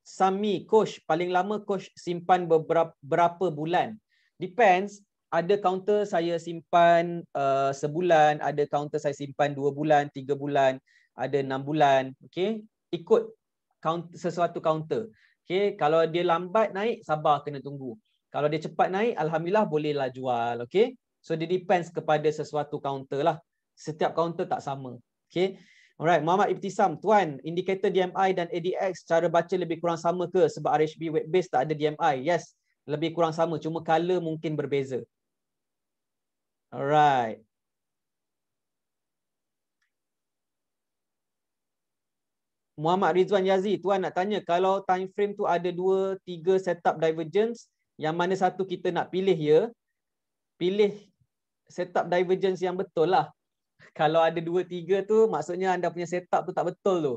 sami coach paling lama coach simpan beberapa berapa bulan depends ada counter saya simpan uh, sebulan, ada counter saya simpan dua bulan, tiga bulan, ada enam bulan. Okay? Ikut count, sesuatu counter. Okay? Kalau dia lambat naik, sabar kena tunggu. Kalau dia cepat naik, Alhamdulillah bolehlah jual. Okay? So, dia depends kepada sesuatu counter lah. Setiap counter tak sama. Okay? Alright, Muhammad Ibtisam, tuan, indikator DMI dan ADX cara baca lebih kurang sama ke sebab RHB web based tak ada DMI? Yes, lebih kurang sama cuma color mungkin berbeza. All right. Muhammad Rizwan Yazid, Tuan nak tanya kalau time frame tu ada dua, tiga setup divergence, yang mana satu kita nak pilih ya? Pilih setup divergence yang betul lah. Kalau ada dua, tiga tu maksudnya anda punya setup tu tak betul tu.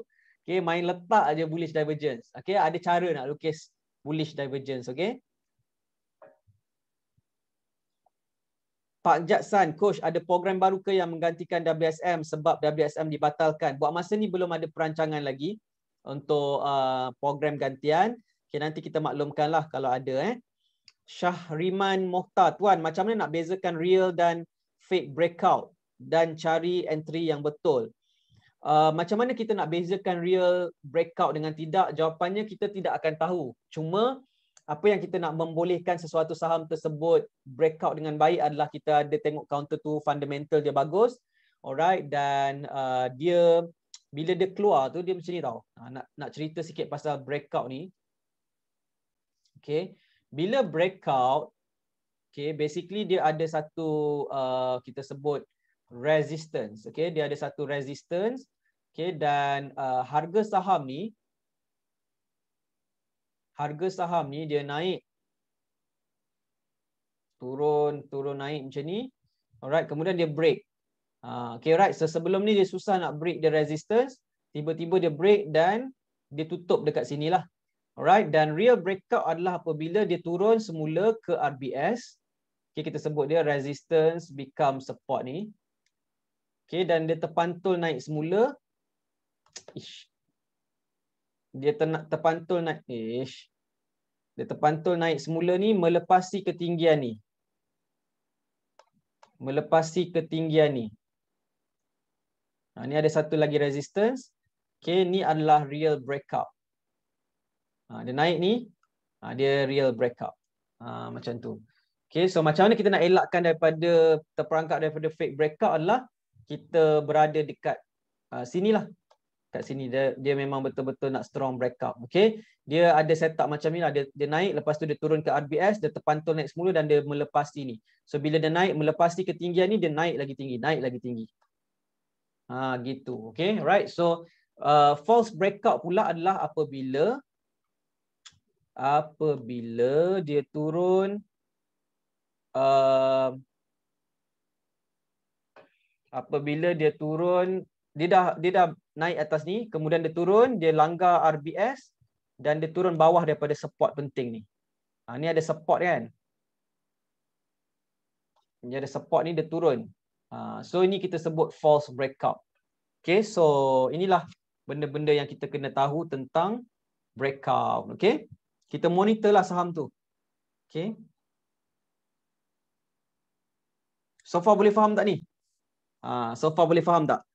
Okay, main letak aja bullish divergence. Okay, ada cara nak lukis bullish divergence. Okay. Pak Jaksan, Coach, ada program baru ke yang menggantikan WSM sebab WSM dibatalkan? Buat masa ni belum ada perancangan lagi untuk uh, program gantian. Okay, nanti kita maklumkanlah kalau ada. Eh. Syahriman Mohtar, Tuan, macam mana nak bezakan real dan fake breakout dan cari entry yang betul? Uh, macam mana kita nak bezakan real breakout dengan tidak? Jawapannya kita tidak akan tahu. Cuma apa yang kita nak membolehkan sesuatu saham tersebut breakout dengan baik adalah kita ada tengok counter tu fundamental dia bagus. Alright dan uh, dia bila dia keluar tu dia macam ni tau. Ha, nak nak cerita sikit pasal breakout ni. Okay. Bila breakout okay basically dia ada satu uh, kita sebut resistance. Okay, dia ada satu resistance. Okay, dan uh, harga saham ni harga saham ni dia naik turun turun naik macam ni alright kemudian dia break uh, okay right so, sebelum ni dia susah nak break the resistance tiba-tiba dia break dan dia tutup dekat sini lah alright dan real breakout adalah apabila dia turun semula ke RBS okay kita sebut dia resistance become support ni okay dan dia terpantul naik semula Ish, dia ter, terpantul naik ish. dia terpantul naik semula ni melepasi ketinggian ni melepasi ketinggian ni ha, ni ada satu lagi resistance okey ni adalah real breakout ha, dia naik ni ha, dia real breakout ha, macam tu okey so macam mana kita nak elakkan daripada terperangkap daripada fake breakout adalah kita berada dekat uh, sinilah kat sini dia dia memang betul-betul nak strong breakout okay? dia ada set setup macam ni lah dia, dia naik lepas tu dia turun ke RBS dia terpantul naik semula dan dia melepasi ni so bila dia naik melepasi ketinggian ni dia naik lagi tinggi naik lagi tinggi ha gitu okay? right so uh, false breakout pula adalah apabila apabila dia turun uh, apabila dia turun dia dah dia dah naik atas ni, kemudian dia turun, dia langgar RBS dan dia turun bawah daripada support penting ni. Ha, ni ada support kan? Ni ada support ni, dia turun. Ha, so ini kita sebut false breakout. Okay, so inilah benda-benda yang kita kena tahu tentang breakout. Okay, kita monitor lah saham tu. Okay. So far boleh faham tak ni? Ha, so far boleh faham tak?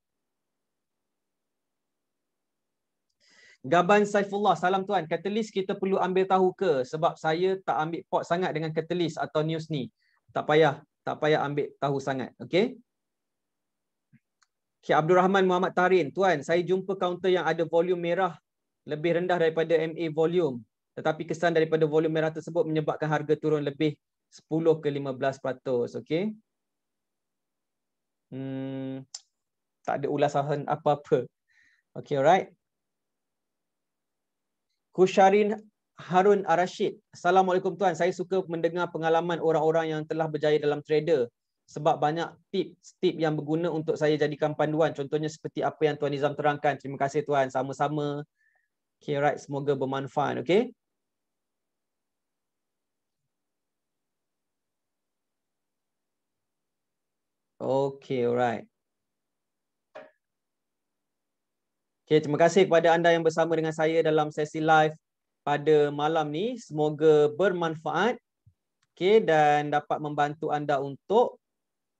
Gaban Saifullah, salam tuan. Katalis kita perlu ambil tahu ke sebab saya tak ambil pot sangat dengan katalis atau news ni. Tak payah, tak payah ambil tahu sangat. okay? Okay, Abdul Rahman Muhammad Tarin, tuan, saya jumpa kaunter yang ada volume merah lebih rendah daripada MA volume. Tetapi kesan daripada volume merah tersebut menyebabkan harga turun lebih 10 ke 15%. Okey. Hmm, tak ada ulasan apa-apa. Okay, alright. Kusharin Harun Arashid. Assalamualaikum tuan. Saya suka mendengar pengalaman orang-orang yang telah berjaya dalam trader sebab banyak tips-tips yang berguna untuk saya jadikan panduan. Contohnya seperti apa yang Tuan Nizam terangkan. Terima kasih tuan. Sama-sama. Okay, right. Semoga bermanfaat. Okay. Okay, alright. Okay, terima kasih kepada anda yang bersama dengan saya dalam sesi live pada malam ni. Semoga bermanfaat okay, dan dapat membantu anda untuk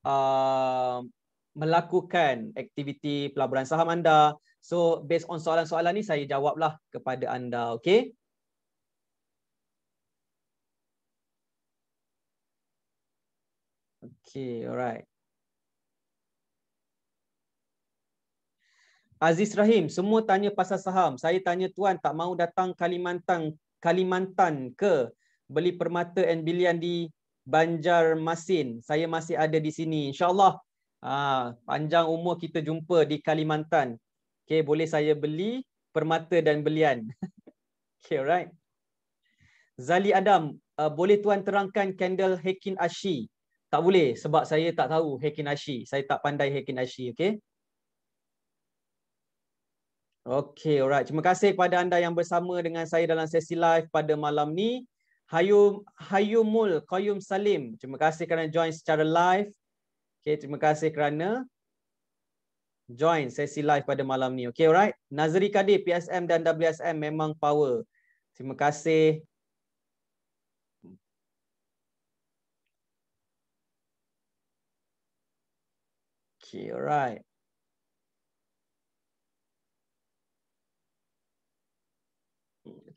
uh, melakukan aktiviti pelaburan saham anda. So, based on soalan-soalan ni, saya jawablah kepada anda. Okay? Okay, alright. Aziz Rahim, semua tanya pasal saham. Saya tanya tuan tak mau datang Kalimantan Kalimantan ke beli permata and bilian di Banjarmasin. Saya masih ada di sini. InsyaAllah ah, panjang umur kita jumpa di Kalimantan. Okay, boleh saya beli permata dan belian. Okay, right. Zali Adam, uh, boleh tuan terangkan candle Hekin Ashi? Tak boleh sebab saya tak tahu Hekin Ashi. Saya tak pandai Hekin Ashi, okay? Okay, alright. Terima kasih kepada anda yang bersama dengan saya dalam sesi live pada malam ni. Hayum Hayumul Qayyum Salim. Terima kasih kerana join secara live. Okay, terima kasih kerana join sesi live pada malam ni. Okay, alright. Nazri Kadir, PSM dan WSM memang power. Terima kasih. Okay, alright.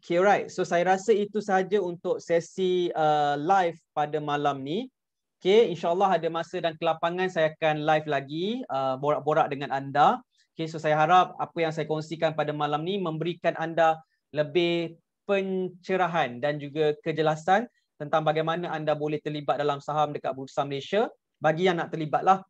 Okay, right. So saya rasa itu saja untuk sesi uh, live pada malam ni. Okay, insyaAllah ada masa dan kelapangan saya akan live lagi, uh, borak-borak dengan anda. Okay, so saya harap apa yang saya kongsikan pada malam ni memberikan anda lebih pencerahan dan juga kejelasan tentang bagaimana anda boleh terlibat dalam saham dekat Bursa Malaysia. Bagi yang nak terlibatlah.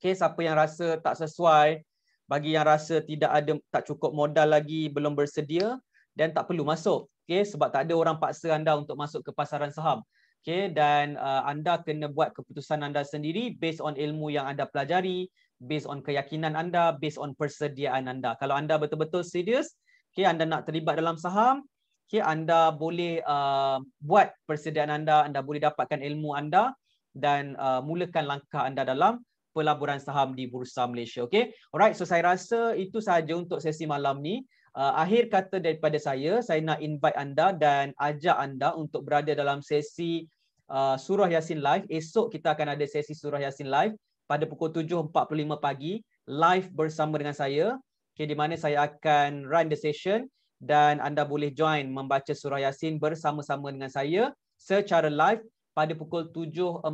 Okay, siapa yang rasa tak sesuai, bagi yang rasa tidak ada tak cukup modal lagi belum bersedia dan tak perlu masuk okey sebab tak ada orang paksa anda untuk masuk ke pasaran saham okey dan uh, anda kena buat keputusan anda sendiri based on ilmu yang anda pelajari based on keyakinan anda based on persediaan anda kalau anda betul-betul serius okey anda nak terlibat dalam saham okey anda boleh uh, buat persediaan anda anda boleh dapatkan ilmu anda dan uh, mulakan langkah anda dalam pelaburan saham di Bursa Malaysia. Okay? Alright, so saya rasa itu sahaja untuk sesi malam ni. Uh, akhir kata daripada saya, saya nak invite anda dan ajak anda untuk berada dalam sesi uh, Surah Yasin Live. Esok kita akan ada sesi Surah Yasin Live pada pukul 7.45 pagi, live bersama dengan saya. Okay, di mana saya akan run the session dan anda boleh join membaca Surah Yasin bersama-sama dengan saya secara live pada pukul 7.45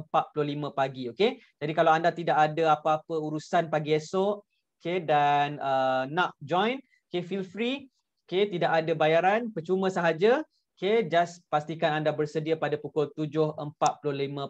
pagi. Okay? Jadi kalau anda tidak ada apa-apa urusan pagi esok okay, dan uh, nak join, okay, feel free. Okay, tidak ada bayaran, percuma sahaja. Okay, just pastikan anda bersedia pada pukul 7.45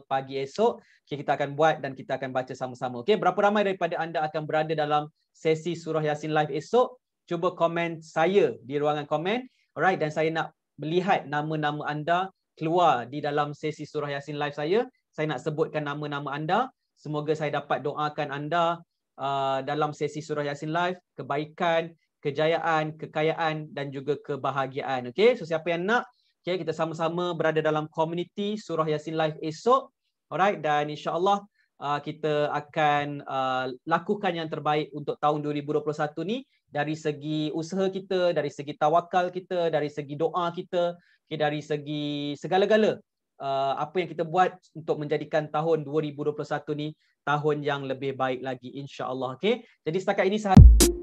pagi esok. Okay, kita akan buat dan kita akan baca sama-sama. Okay, berapa ramai daripada anda akan berada dalam sesi Surah Yasin Live esok? Cuba komen saya di ruangan komen. Alright, dan saya nak melihat nama-nama anda keluar di dalam sesi Surah Yasin Live saya. Saya nak sebutkan nama-nama anda. Semoga saya dapat doakan anda uh, dalam sesi Surah Yasin Live. Kebaikan, kejayaan, kekayaan dan juga kebahagiaan. Okey, so siapa yang nak, okey kita sama-sama berada dalam community Surah Yasin Live esok. Alright, dan insya-Allah uh, kita akan uh, lakukan yang terbaik untuk tahun 2021 ni dari segi usaha kita, dari segi tawakal kita, dari segi doa kita, okay, dari segi segala-gala uh, apa yang kita buat untuk menjadikan tahun 2021 ni tahun yang lebih baik lagi insya-Allah. Okey. Jadi setakat ini sahaja